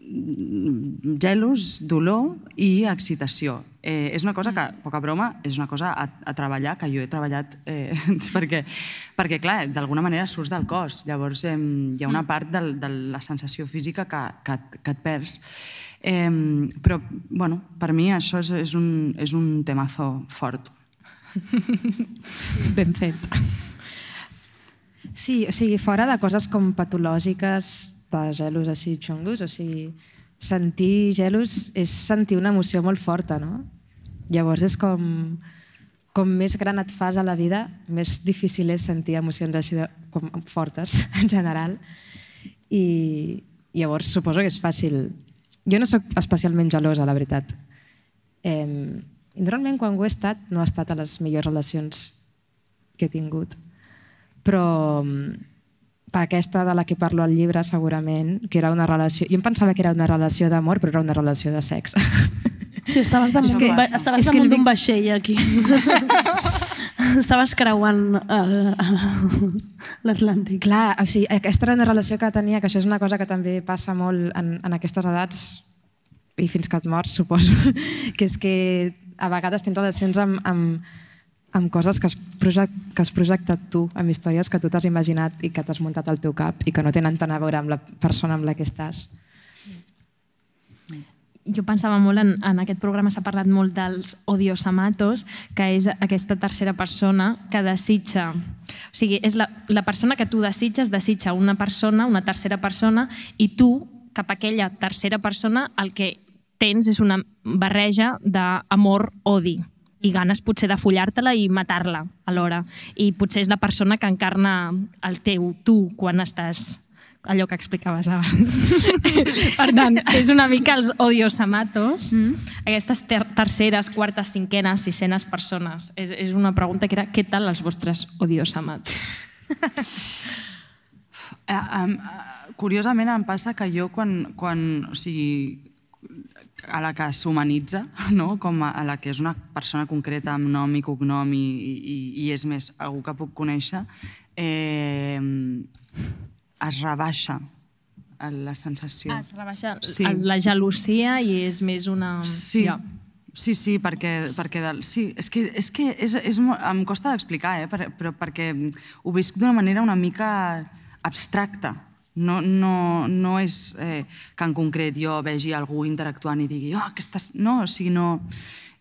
mm gelos, dolor i excitació. Eh, és una cosa que, mm. poca broma, és una cosa a, a treballar, que jo he treballat eh, [LAUGHS] perquè, perquè, clar, d'alguna manera surts del cos. Llavors eh, hi ha una mm. part del, de la sensació física que, que, que et perds. Eh, però, bueno, per mi això és, és, un, és un temazo fort. [LAUGHS] Ben fet. Sí, o sigui, fora de coses com patològiques, de gelos així xungos, o sigui, sentir gelos és sentir una emoció molt forta, no? Llavors és com, com més gran et fas a la vida, més difícil és sentir emocions així de, com fortes [LAUGHS] en general. I llavors suposo que és fàcil. Jo no sóc especialment gelosa, la veritat. Eh, normalment quan ho he estat no ha estat a les millors relacions que he tingut. Però per aquesta de la que parlo al llibre segurament, que era una relació... Jo em pensava que era una relació d'amor, però era una relació de sexe. [LAUGHS] Sí, estaves damunt, és que, va, estaves damunt damunt d'un vaixell aquí. [LAUGHS] estaves creuant l'Atlàntic. Clar, o sigui, aquesta era una relació que tenia, que això és una cosa que també passa molt en, en aquestes edats i fins que et mors, suposo, [LAUGHS] que és que a vegades tens relacions amb, amb, amb coses que has, project, que has projectat tu, amb històries que tu t'has imaginat i que t'has muntat al teu cap i que no tenen tant a veure amb la persona amb la que estàs jo pensava molt en, en aquest programa, s'ha parlat molt dels odiosamatos, que és aquesta tercera persona que desitja... O sigui, és la, la persona que tu desitges, desitja una persona, una tercera persona, i tu, cap a aquella tercera persona, el que tens és una barreja d'amor-odi i ganes potser de follar-te-la i matar-la alhora. I potser és la persona que encarna el teu tu quan estàs allò que explicaves abans. [LAUGHS] per tant, és una mica els odiosamatos, mm. aquestes ter terceres, quartes, cinquenes, sisenes persones. És, és una pregunta que era què tal els vostres odiosamatos? [LAUGHS] eh, eh, curiosament em passa que jo quan, quan o sigui, a la que s'humanitza, [LAUGHS] no? com a, a la que és una persona concreta amb nom i cognom i, i, i és més algú que puc conèixer, eh, es rebaixa la sensació. Es rebaixa sí. la gelosia i és més una... Sí, ja. sí, sí, perquè, perquè del... sí, és que, és que és, és, em costa d'explicar, eh? Per, però perquè ho visc d'una manera una mica abstracta. No, no, no és eh, que en concret jo vegi algú interactuant i digui oh, aquestes... no, o sigui, no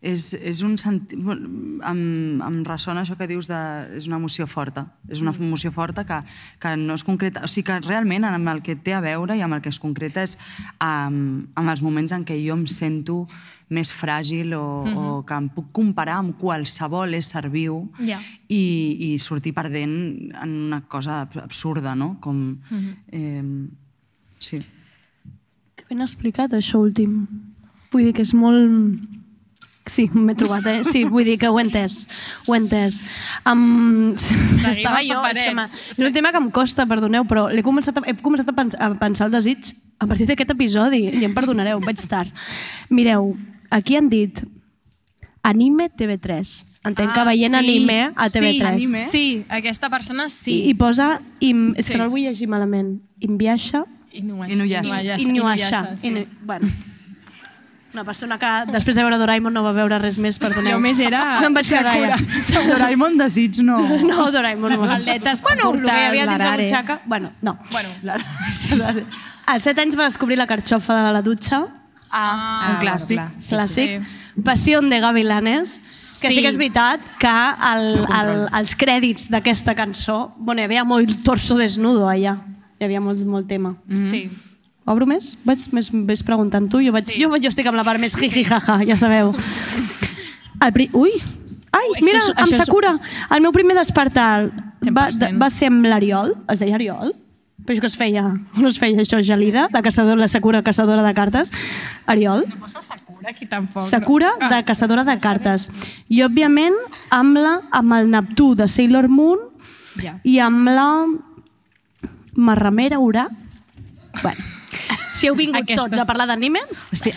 és, és un sentit... Em, em ressona això que dius de... És una emoció forta. És una mm. emoció forta que, que no és concreta... O sigui que realment amb el que té a veure i amb el que es concreta és amb, amb els moments en què jo em sento més fràgil o, mm -hmm. o mm-hmm. que em puc comparar amb qualsevol ésser viu yeah. i, i sortir perdent en una cosa absurda, no? Com... Mm -hmm. eh, sí. Que ben explicat, això últim. Vull dir que és molt Sí, m'he trobat, eh? Sí, vull dir que ho he entès. Ho he entès. Um, [LAUGHS] estava jo, és que és un tema que em costa, perdoneu, però he començat a, he començat a, pensar, a pensar el desig a partir d'aquest episodi, i em perdonareu, vaig tard. Mireu, aquí han dit anime TV3. Entenc ah, que veient sí, anime a TV3. Sí, anime. sí, aquesta persona sí. I, i posa, im, és sí. que no el vull llegir malament, Inviaixa Inuyasha. Inuyasha. Inuyasha. Inuyasha, Inuyasha, Inuyasha sí. Inu... Bueno, una persona que després de veure Doraemon no va veure res més, perdoneu. Jo més era... No em vaig quedar allà. [LAUGHS] Doraemon desig, no. No, Doraemon no. Les maldetes bueno, portar... Bueno, havia dit la butxaca. Bueno, no. Bueno. [LAUGHS] La... Als set anys va descobrir la carxofa de la dutxa. Ah, un ah, clàssic. clàssic. Sí, sí. de Gavilanes, que sí. sí que és veritat que el, el, els crèdits d'aquesta cançó, bueno, hi havia molt torso desnudo allà. Hi havia molt, molt tema. Mm -hmm. Sí. Obro més? Vaig, més, vés preguntant tu, jo, vaig, sí. jo, jo estic amb la part més jiji jaja, ja sabeu. El pri... Ui! Ai, Ui, mira, és, amb Sakura, és... el meu primer despertar va, va ser amb l'Ariol, es deia Ariol, però això que es feia, [LAUGHS] no es feia això, Gelida, la caçadora, la Sakura caçadora de cartes, Ariol. No posa Sakura aquí tampoc. Sakura no. de ah. caçadora de cartes. I, òbviament, amb, la, amb el Neptú de Sailor Moon i amb la marramera Urà. Bueno, si heu vingut Aquestes. tots a parlar d'anime,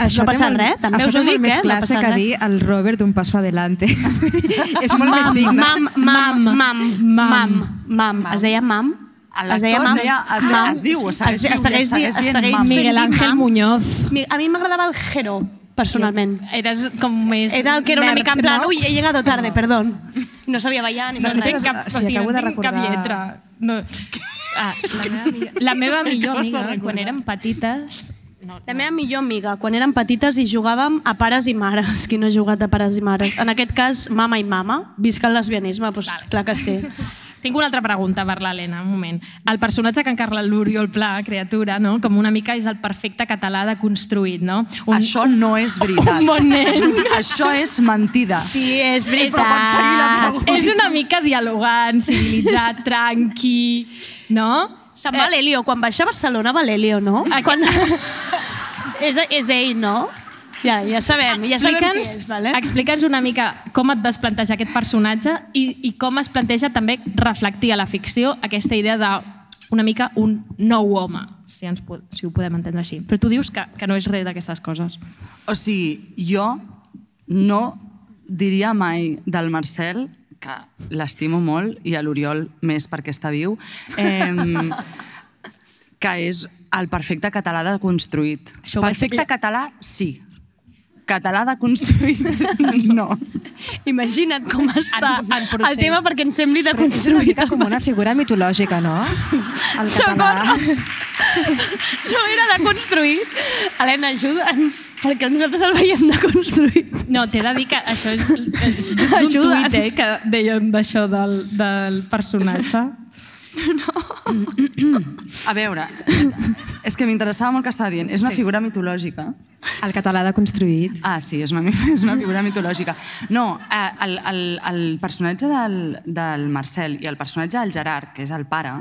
això no passa molt, res. També això us ho dic, més eh? classe no que dir el Robert d'un passo adelante. [LAUGHS] és molt mam, més digne. Mam, mam, mam, mam, mam. Es deia mam? Es deia mam. Es, deia, es, es diu, es, es, es, segueix, es, segueix, es segueix Miguel Ángel Muñoz. A mi m'agradava el Jero, personalment. Eres com més... Era el que era una mica en plan, no? ui, he llegado tarde, no. perdón. No sabia ballar ni... No, no no, no, no, no, no no, no, no, No. Ah, la, meva, mi- la meva [LAUGHS] millor amiga, quan érem petites... No, La meva millor amiga, quan érem petites i jugàvem a pares i mares. Qui no ha jugat a pares i mares? En aquest cas, mama i mama. Visca el lesbianisme, doncs clar que sí. Tinc una altra pregunta per l'Helena, un moment. El personatge que encarna l'Oriol Pla, criatura, no? com una mica és el perfecte català de construït, no? Un, Això no és veritat. Un bon nen. [LAUGHS] Això és mentida. Sí, és veritat. És una mica dialogant, civilitzat, [LAUGHS] tranqui, no? Se'n va eh, l'Helio. Quan baixa a Barcelona va l'Helio, no? Quan... [LAUGHS] és, és ell, no? Ja, ja sabem, ja sabem Vale? explica una mica com et vas plantejar aquest personatge i, i com es planteja també reflectir a la ficció aquesta idea de una mica un nou home, si, ens, si ho podem entendre així. Però tu dius que, que no és res d'aquestes coses. O sigui, jo no diria mai del Marcel, que l'estimo molt, i a l'Oriol més perquè està viu, eh, que és el perfecte català de construït. Això perfecte català, sí Català de construir, [LAUGHS] no. Imagina't com està en, en el tema perquè em sembli de construir. Una com una figura mitològica, no? El català. [LAUGHS] No era de construir. Helena, ajuda'ns, perquè nosaltres el veiem de construir. No, t'he de dir que això és, és d'un tuit, eh, que deien d'això del, del personatge. No. A veure, és que m'interessava molt que estava dient. És una sí. figura mitològica. El català de construït. Ah, sí, és una, és una figura mitològica. No, eh, el, el, el personatge del, del Marcel i el personatge del Gerard, que és el pare,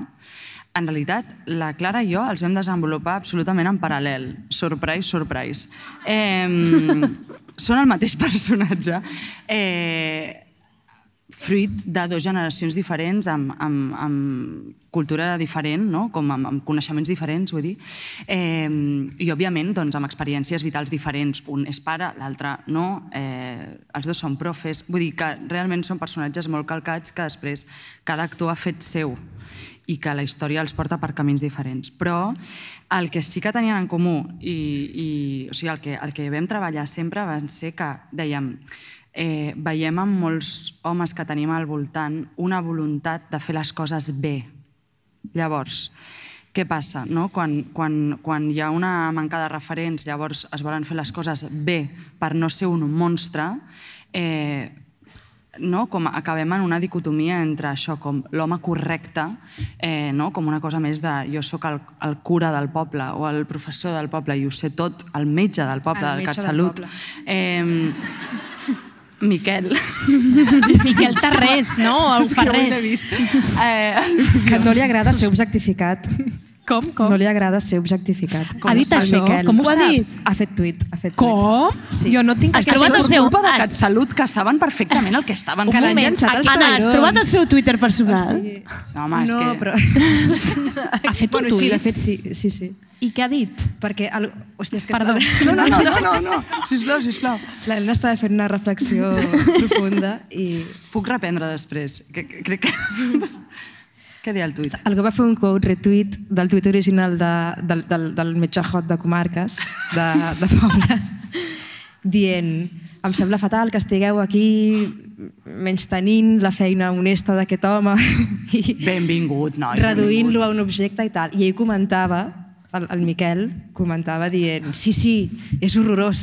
en realitat, la Clara i jo els vam desenvolupar absolutament en paral·lel. Surprise, surprise. Eh, són el mateix personatge. Eh, fruit de dues generacions diferents, amb, amb, amb cultura diferent, no? com amb, amb coneixements diferents, vull dir, eh, i òbviament doncs, amb experiències vitals diferents. Un és pare, l'altre no, eh, els dos són profes, vull dir que realment són personatges molt calcats que després cada actor ha fet seu i que la història els porta per camins diferents. Però el que sí que tenien en comú i, i o sigui, el, que, el que vam treballar sempre va ser que dèiem eh, veiem en molts homes que tenim al voltant una voluntat de fer les coses bé. Llavors, què passa? No? Quan, quan, quan hi ha una manca de referents, llavors es volen fer les coses bé per no ser un monstre, eh, no? com acabem en una dicotomia entre això, com l'home correcte, eh, no? com una cosa més de jo sóc el, el cura del poble o el professor del poble i ho sé tot, el metge del poble, el del CatSalut. Del poble. eh, [LAUGHS] Miquel. Miquel Tarrés, no? El Ferrés. Que, eh, que no li agrada ser objectificat. Com, com? No li agrada ser objectificat. Com ha dit això? Miquel. Com ho, ho ha dit? Ha fet tuit. Ha fet tuit. com? Sí. Jo no tinc has trobat això seu... culpa de CatSalut, que saben perfectament el que estaven. Un que moment, Anna, has trobat el seu Twitter personal? Ah, sí. No, home, és no, que... Però... [LAUGHS] ha fet bueno, un tuit? Sí, de fet, sí, sí. sí. I què ha dit? Perquè... El... Hòstia, és que... Perdó. [LAUGHS] No, no, no, no, no, no. sisplau, sisplau. L'Helena estava fent una reflexió [LAUGHS] profunda i... Puc reprendre després. Que, Crec que... Què deia el tuit? El que va fer un quote retweet del tuit original de, del, del, del metge hot de comarques, de, de poble, [LAUGHS] dient em sembla fatal que estigueu aquí menys tenint la feina honesta d'aquest home [LAUGHS] i benvingut, noi, reduint-lo a un objecte i tal. I ell comentava el, el Miquel comentava dient sí, sí, és horrorós.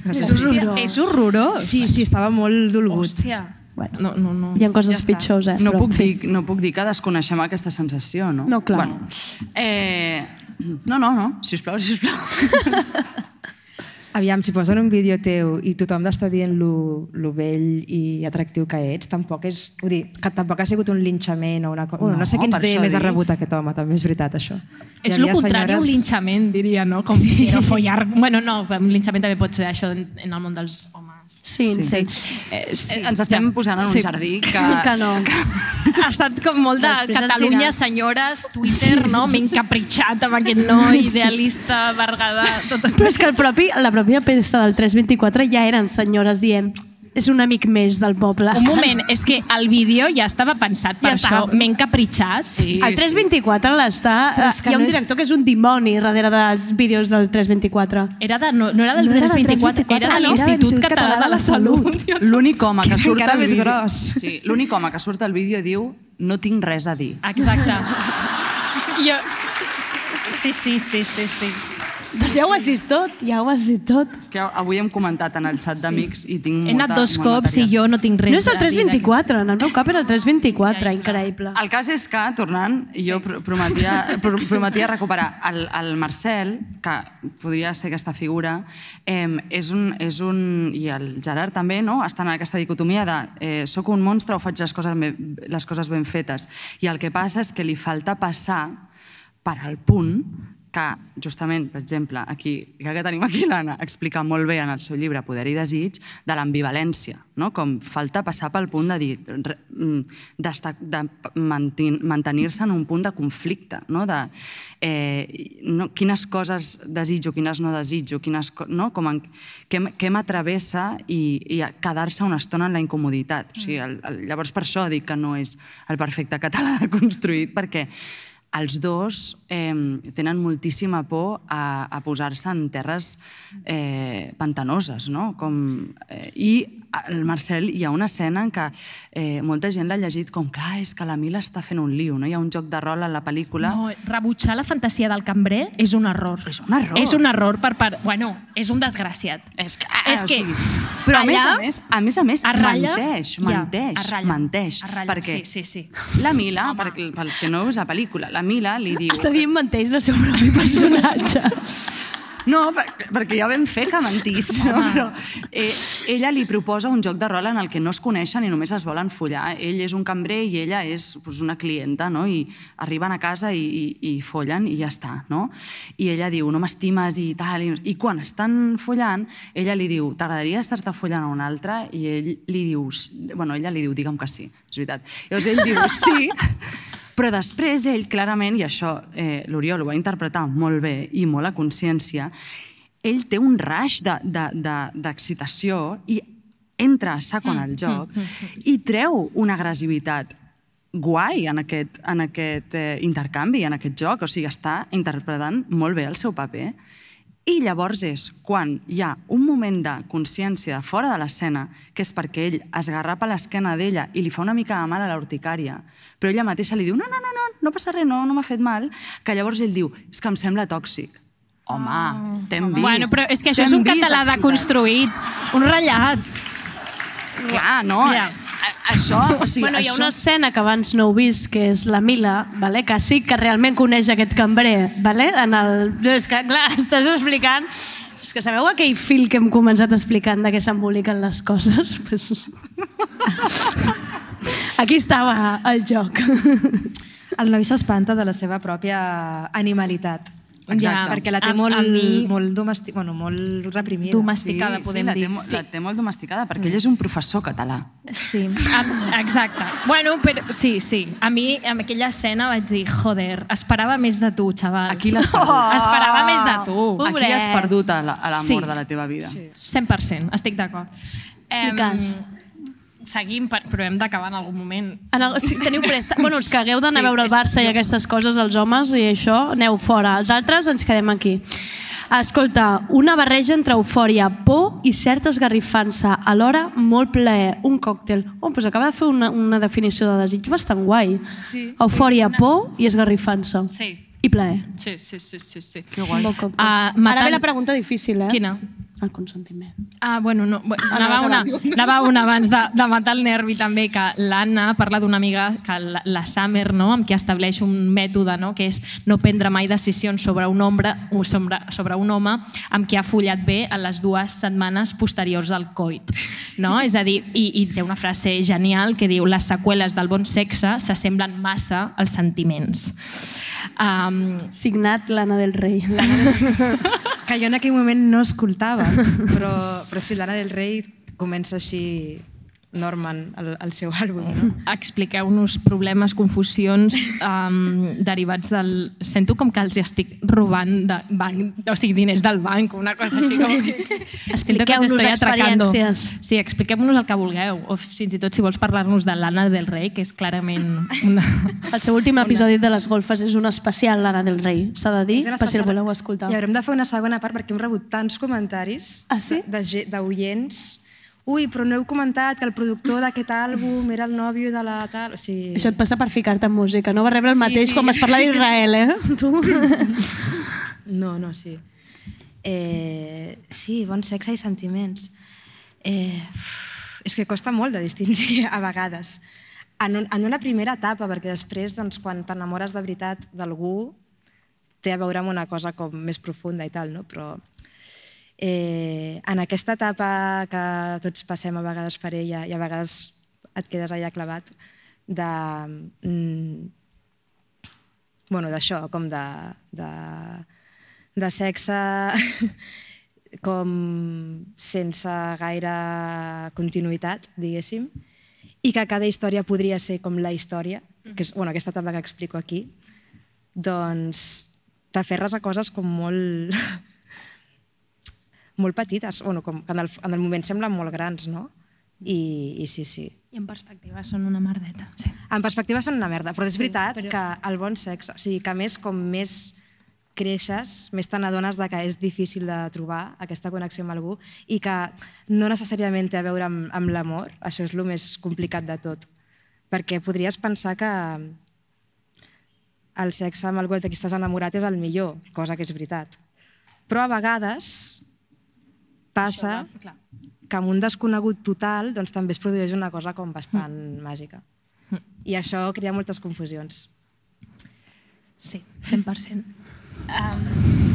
cosa. És, horrorós. és horrorós? Sí, sí, estava molt dolgut. Hòstia. Bueno, no, no, no. Hi ha coses ja pitjors, eh? No però, puc, dir, no puc dir que desconeixem aquesta sensació, no? No, clar. Bueno, eh, no, no, no, sisplau, sisplau. [LAUGHS] Aviam, si posen un vídeo teu i tothom està dient lo, lo vell i atractiu que ets, tampoc és... Vull dir, que tampoc ha sigut un linxament o una cosa... No, no sé quins DMs més ha rebut aquest home, també és veritat, això. És el contrari senyores... un linxament, diria, no? Com sí. no follar... Bueno, no, un linxament també pot ser això en, en el món dels homes Sí, sí. Sí. Eh, eh, sí. Ens estem posant en un sí. jardí [LAUGHS] que... que no. [LAUGHS] Ha estat com molt de Després Catalunya, senyores, Twitter, sí. no? M'he encapritxat amb aquest no idealista, bargada... Tot... Però és que el propi, la pròpia peça del 324 ja eren senyores dient és un amic més del poble. Un moment, és que el vídeo ja estava pensat per ja això. M'he encapritxat. Sí, el 324 sí. l'està... Hi ha un director que és un dimoni darrere dels vídeos del 324. Era de, no, no era del no 324, era, de l'Institut Català, Català de la Salut. [LAUGHS] L'únic home que, que surt al vídeo... Gros. Sí, l'únic home que surt al vídeo diu no tinc res a dir. Exacte. [LAUGHS] jo... Sí, sí, sí, sí, sí. Doncs ja ho has dit tot, ja ho has dit tot. És que avui hem comentat en el xat d'amics sí. i tinc He anat dos cops i jo no tinc res. No és el 324, en el meu cap era el 324, increïble. El cas és que, tornant, jo sí. prometia, pr prometia recuperar el, el Marcel, que podria ser aquesta figura, eh, és, un, és un... i el Gerard també, no? Estan en aquesta dicotomia de eh, soc un monstre o faig les coses, ben, les coses ben fetes. I el que passa és que li falta passar per al punt que justament, per exemple, aquí, que tenim aquí l'Anna, explica molt bé en el seu llibre Poder i desig de l'ambivalència, no? com falta passar pel punt de, dir, mm, de, de mantenir-se en un punt de conflicte, no? de eh, no, quines coses desitjo, quines no desitjo, quines, no? Com en, què, què m'atravessa i, i quedar-se una estona en la incomoditat. O sigui, el, el, llavors per això dic que no és el perfecte català construït, perquè els dos eh, tenen moltíssima por a, a posar-se en terres eh, pantanoses, no? Com, eh, i el Marcel hi ha una escena en què eh, molta gent l'ha llegit com, clar, és que la Mila està fent un lío, no? hi ha un joc de rol a la pel·lícula. No, rebutjar la fantasia del cambrer és un error. És un error. És un error per part... Bueno, és un desgraciat. És que... És que... però allà, a més a més, a més, a més ratlla, menteix, menteix, ratlla, menteix. Ratlla, perquè sí, sí, sí. la Mila, per, pels que no us la pel·lícula, la Mila li diu... Està dient menteix del seu propi personatge. [LAUGHS] No, per, perquè ja vam fer que mentís, no? però eh, ella li proposa un joc de rol en el que no es coneixen i només es volen follar. Ell és un cambrer i ella és pues, una clienta, no? i arriben a casa i, i, i follen i ja està. No? I ella diu, no m'estimes i tal. I, I quan estan follant, ella li diu, t'agradaria estar-te follant a un altre? I ell li diu, bueno, ella li diu, digue'm que sí, és veritat. Llavors ell diu, sí, [LAUGHS] Però després ell clarament, i això eh, l'Oriol ho va interpretar molt bé i molt a consciència, ell té un raix d'excitació de, de, de, i entra a sac en el mm, joc mm, mm, i treu una agressivitat guai en aquest, en aquest eh, intercanvi, en aquest joc. O sigui, està interpretant molt bé el seu paper. I llavors és quan hi ha un moment de consciència de fora de l'escena, que és perquè ell es garrapa l'esquena d'ella i li fa una mica de mal a l'horticària, però ella mateixa li diu no, no, no, no, no passa res, no, no m'ha fet mal, que llavors ell diu és que em sembla tòxic. Home, ah, t'hem vist. Bueno, però és que això és un català deconstruït, un ratllat. Clar, no? Yeah això... O sigui, bueno, això... hi ha una escena que abans no heu vist, que és la Mila, vale? que sí que realment coneix aquest cambrer. Vale? En el... És que, clar, [LAUGHS] estàs explicant... És que sabeu aquell fil que hem començat explicant de què s'emboliquen les coses? [LAUGHS] Pues... Aquí estava el joc. El noi s'espanta de la seva pròpia animalitat. Exacte. Ja, perquè la té amb, molt, amb... molt, domesti... bueno, molt reprimida. Domesticada, sí, podem sí, dir. Té, sí. La té molt domesticada, perquè mm. ell és un professor català. Sí, exacte. bueno, però sí, sí. A mi, amb aquella escena vaig dir, joder, esperava més de tu, xaval. Aquí l'has perdut. Oh! [LAUGHS] Esperava més de tu. Oh, pobre. Aquí has perdut a l'amor sí. de la teva vida. Sí. 100%, estic d'acord. Eh, seguim, per, però hem d'acabar en algun moment. En el, si teniu pressa. bueno, els que hagueu d'anar sí, a veure el Barça i aquestes coses, els homes i això, aneu fora. Els altres ens quedem aquí. Escolta, una barreja entre eufòria, por i certa esgarrifança, alhora molt plaer, un còctel. Oh, doncs acaba de fer una, una definició de desig bastant guai. Sí, eufòria, sí, una... por i esgarrifança. Sí. I plaer. Sí, sí, sí. sí, sí. Que guai. Uh, ah, matant... Ara ve la pregunta difícil, eh? Quina? el consentiment. Ah, bueno, no, bueno, ah, anava, una, [LAUGHS] anava una abans de, de matar el nervi també, que l'Anna parla d'una amiga, que la, la Summer, no? amb qui estableix un mètode no? que és no prendre mai decisions sobre un, home, sobre, sobre un home amb qui ha follat bé en les dues setmanes posteriors al coit. No? És a dir, i, i té una frase genial que diu les seqüeles del bon sexe s'assemblen massa als sentiments. Um... Signat l'Anna del Rei. Que jo en aquell moment no escoltava però, però sí, l'Anna del Rei comença així Norman al, el seu àlbum. No? [LAUGHS] Expliqueu-nos problemes, confusions um, derivats del... Sento com que els estic robant de banc, o sigui, diners del banc, una cosa així com... [LAUGHS] Expliqueu-nos experiències. Sí, expliqueu nos el que vulgueu, o fins i tot si vols parlar-nos de l'Anna del Rei, que és clarament una... [LAUGHS] El seu últim episodi de les golfes és un especial, l'Anna del Rei, s'ha de dir, per si el voleu escoltar. I haurem de fer una segona part perquè hem rebut tants comentaris ah, sí? d'oients ui, però no heu comentat que el productor d'aquest àlbum era el nòvio de la tal... O sigui... Això et passa per ficar-te en música, no? Va rebre el sí, mateix sí. com vas parlar d'Israel, eh? [LAUGHS] Tu? [LAUGHS] No, no, sí. Eh, sí, bon sexe i sentiments. Eh, és que costa molt de distingir [LAUGHS] a vegades. En, un, en una primera etapa, perquè després, doncs, quan t'enamores de veritat d'algú, té a veure amb una cosa com més profunda i tal, no? Però Eh, en aquesta etapa que tots passem a vegades per ella i a vegades et quedes allà clavat de... Mm, bueno, d'això, com de, de, de sexe, [LAUGHS] com sense gaire continuïtat, diguéssim, i que cada història podria ser com la història, que és bueno, aquesta etapa que explico aquí, doncs t'aferres a coses com molt molt petites, bueno, com que en el, en el moment semblen molt grans, no? I, i sí, sí. I en perspectiva són una merdeta. Sí. En perspectiva són una merda, però és veritat sí, però... que el bon sexe, o sigui, que més com més creixes, més te n'adones que és difícil de trobar aquesta connexió amb algú i que no necessàriament té a veure amb, amb l'amor, això és el més complicat de tot, perquè podries pensar que el sexe amb algú de qui estàs enamorat és el millor, cosa que és veritat. Però a vegades passa Això, que amb un desconegut total doncs, també es produeix una cosa com bastant mm. màgica. Mm. I això crea moltes confusions. Sí, 100%. Um,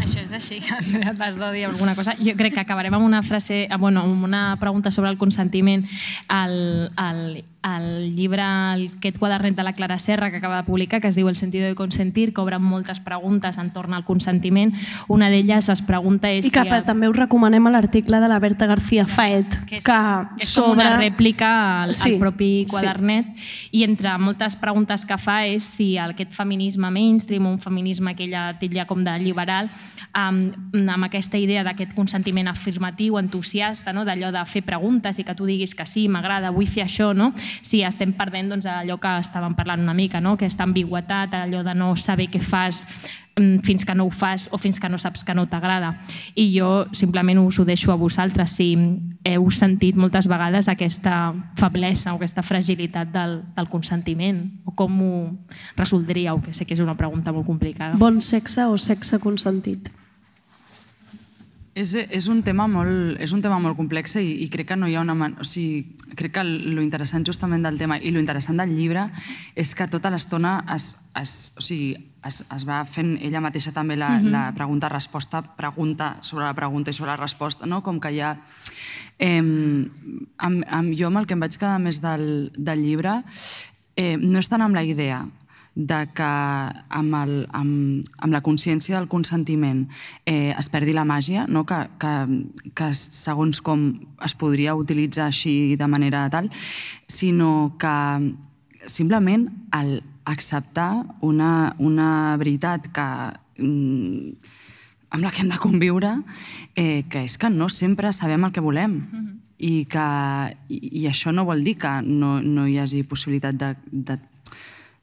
això és així, [LAUGHS] t'has de dir alguna cosa. Jo crec que acabarem amb una frase, ah, bueno, amb una pregunta sobre el consentiment al, al el llibre, aquest quadernet de la Clara Serra que acaba de publicar, que es diu El sentido de consentir, que obre moltes preguntes entorn al consentiment. Una d'elles es pregunta és... I que si el... també us recomanem l'article de la Berta García Faet, que és, que és sobre... com una rèplica al, sí, al propi quadernet. Sí. I entre moltes preguntes que fa és si aquest feminisme mainstream, un feminisme que ella titlla com de liberal, amb, amb aquesta idea d'aquest consentiment afirmatiu, entusiasta, no? d'allò de fer preguntes i que tu diguis que sí, m'agrada, vull fer això, no? si estem perdent doncs, allò que estàvem parlant una mica, no? aquesta ambigüetat, allò de no saber què fas mm, fins que no ho fas o fins que no saps que no t'agrada. I jo simplement us ho deixo a vosaltres si heu sentit moltes vegades aquesta feblesa o aquesta fragilitat del, del consentiment o com ho resoldríeu, que sé que és una pregunta molt complicada. Bon sexe o sexe consentit? És, és, un tema molt, és un tema molt complex i, i crec que no hi ha una... Man... O sigui, crec que lo interessant justament del tema i lo interessant del llibre és que tota l'estona es, es, o sigui, es, es va fent ella mateixa també la, uh mhm. -huh. la pregunta-resposta, pregunta sobre la pregunta i sobre la resposta, no? com que hi ha... Eh, amb, amb, jo amb el que em vaig quedar més del, del llibre eh, no és tant amb la idea, de que amb, el, amb, amb la consciència del consentiment eh, es perdi la màgia, no? que, que, que segons com es podria utilitzar així de manera tal, sinó que simplement el acceptar una, una veritat que, mm, amb la que hem de conviure, eh, que és que no sempre sabem el que volem. Mm -hmm i que i això no vol dir que no, no hi hagi possibilitat de, de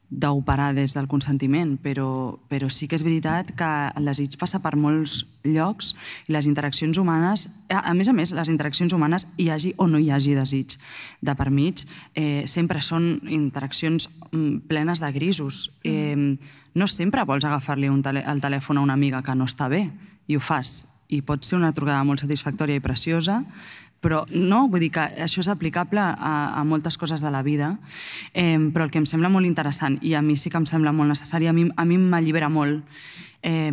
d'operar des del consentiment, però, però sí que és veritat que el desig passa per molts llocs i les interaccions humanes, a més a més, les interaccions humanes hi hagi o no hi hagi desig de per mig, eh, sempre són interaccions mm, plenes de grisos. Mm. Eh, no sempre vols agafar-li el telèfon a una amiga que no està bé i ho fas. I pot ser una trucada molt satisfactòria i preciosa, però no, vull dir que això és aplicable a, a moltes coses de la vida, eh, però el que em sembla molt interessant i a mi sí que em sembla molt necessari, a mi, a mi m'allibera molt eh,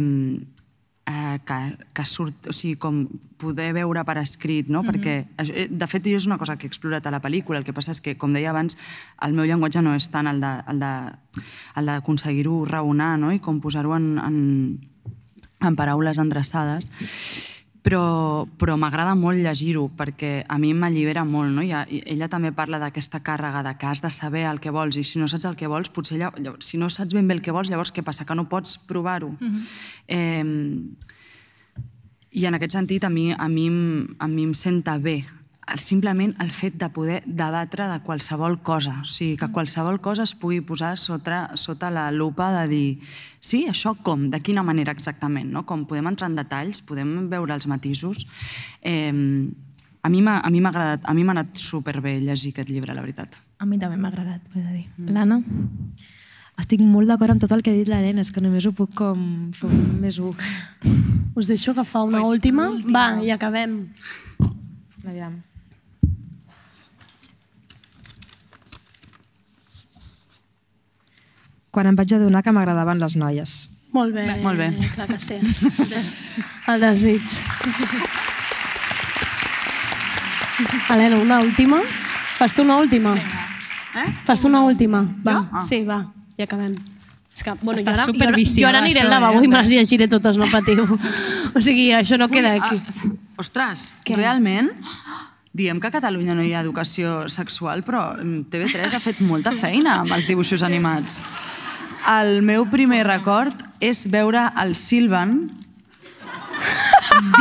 que, que surt, o sigui, com poder veure per escrit, no? Mm -hmm. Perquè, eh, de fet, jo és una cosa que he explorat a la pel·lícula, el que passa és que, com deia abans, el meu llenguatge no és tant el d'aconseguir-ho raonar, no? I com posar-ho en, en, en paraules endreçades però, però m'agrada molt llegir-ho perquè a mi m'allibera molt. No? I ella també parla d'aquesta càrrega de que has de saber el que vols i si no saps el que vols, potser llavors, si no saps ben bé el que vols, llavors què passa? Que no pots provar-ho. Uh -huh. eh, I en aquest sentit a mi, a mi, a mi em senta bé simplement el fet de poder debatre de qualsevol cosa, o sigui, que mm. qualsevol cosa es pugui posar sota, sota la lupa de dir sí, això com, de quina manera exactament, no? com podem entrar en detalls, podem veure els matisos. Eh, a mi m'ha agradat, a mi m'ha anat superbé llegir aquest llibre, la veritat. A mi també m'ha agradat, ho he de dir. Mm. L'Anna? Estic molt d'acord amb tot el que ha dit l'Helena, és que només ho puc com fer més un. Us deixo agafar una pues, última. última. Va, i acabem. Aviam. quan em vaig adonar que m'agradaven les noies. Molt bé, bé. Molt bé. clar que sí. El desig. Helena, una última. Fas tu una última. Eh? Fas tu una última. Va. Jo? Ah. Sí, va. I acabem. És que, bueno, Està jo, ara, jo ara aniré al lavabo eh? i me les llegiré totes, no patiu. o sigui, això no queda ah, aquí. Ah, ostres, Què? realment... Diem que a Catalunya no hi ha educació sexual, però mm, TV3 ha fet molta feina amb els dibuixos animats. El meu primer record és veure el Silvan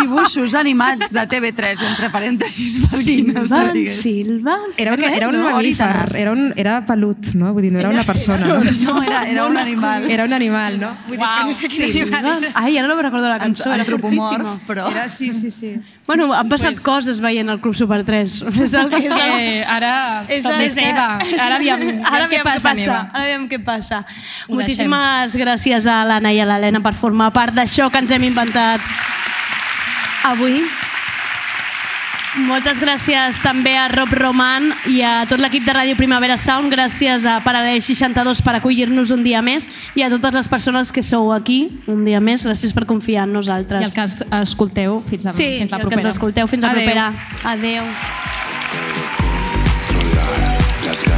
dibuixos animats de TV3, entre parèntesis, per qui no sàpigues. Silva? Era, un, era un no, era, un, era pelut, no? Vull dir, no era una persona. No, no era, era un animal. Era un animal, no? Vull dir, wow, que no sé quin animal Ai, ara no me recordo la cançó. Antropomorf, però... Era, sí, sí, sí. Bueno, han passat pues... coses veient el Club Super 3. [LAUGHS] És el que ara és també és Eva. Ara aviam, [LAUGHS] ara aviam què passa, passa Eva. Ara aviam què passa. Ho Moltíssimes deixem. gràcies a l'Anna i a l'Helena per formar part d'això que ens hem inventat avui. Moltes gràcies també a Rob Roman i a tot l'equip de Ràdio Primavera Sound. Gràcies a Paral·lel 62 per acollir-nos un dia més i a totes les persones que sou aquí un dia més. Gràcies per confiar en nosaltres. I el que escolteu fins, demà, sí, fins la propera. Sí, el que ens escolteu fins la propera. Adéu. Adeu.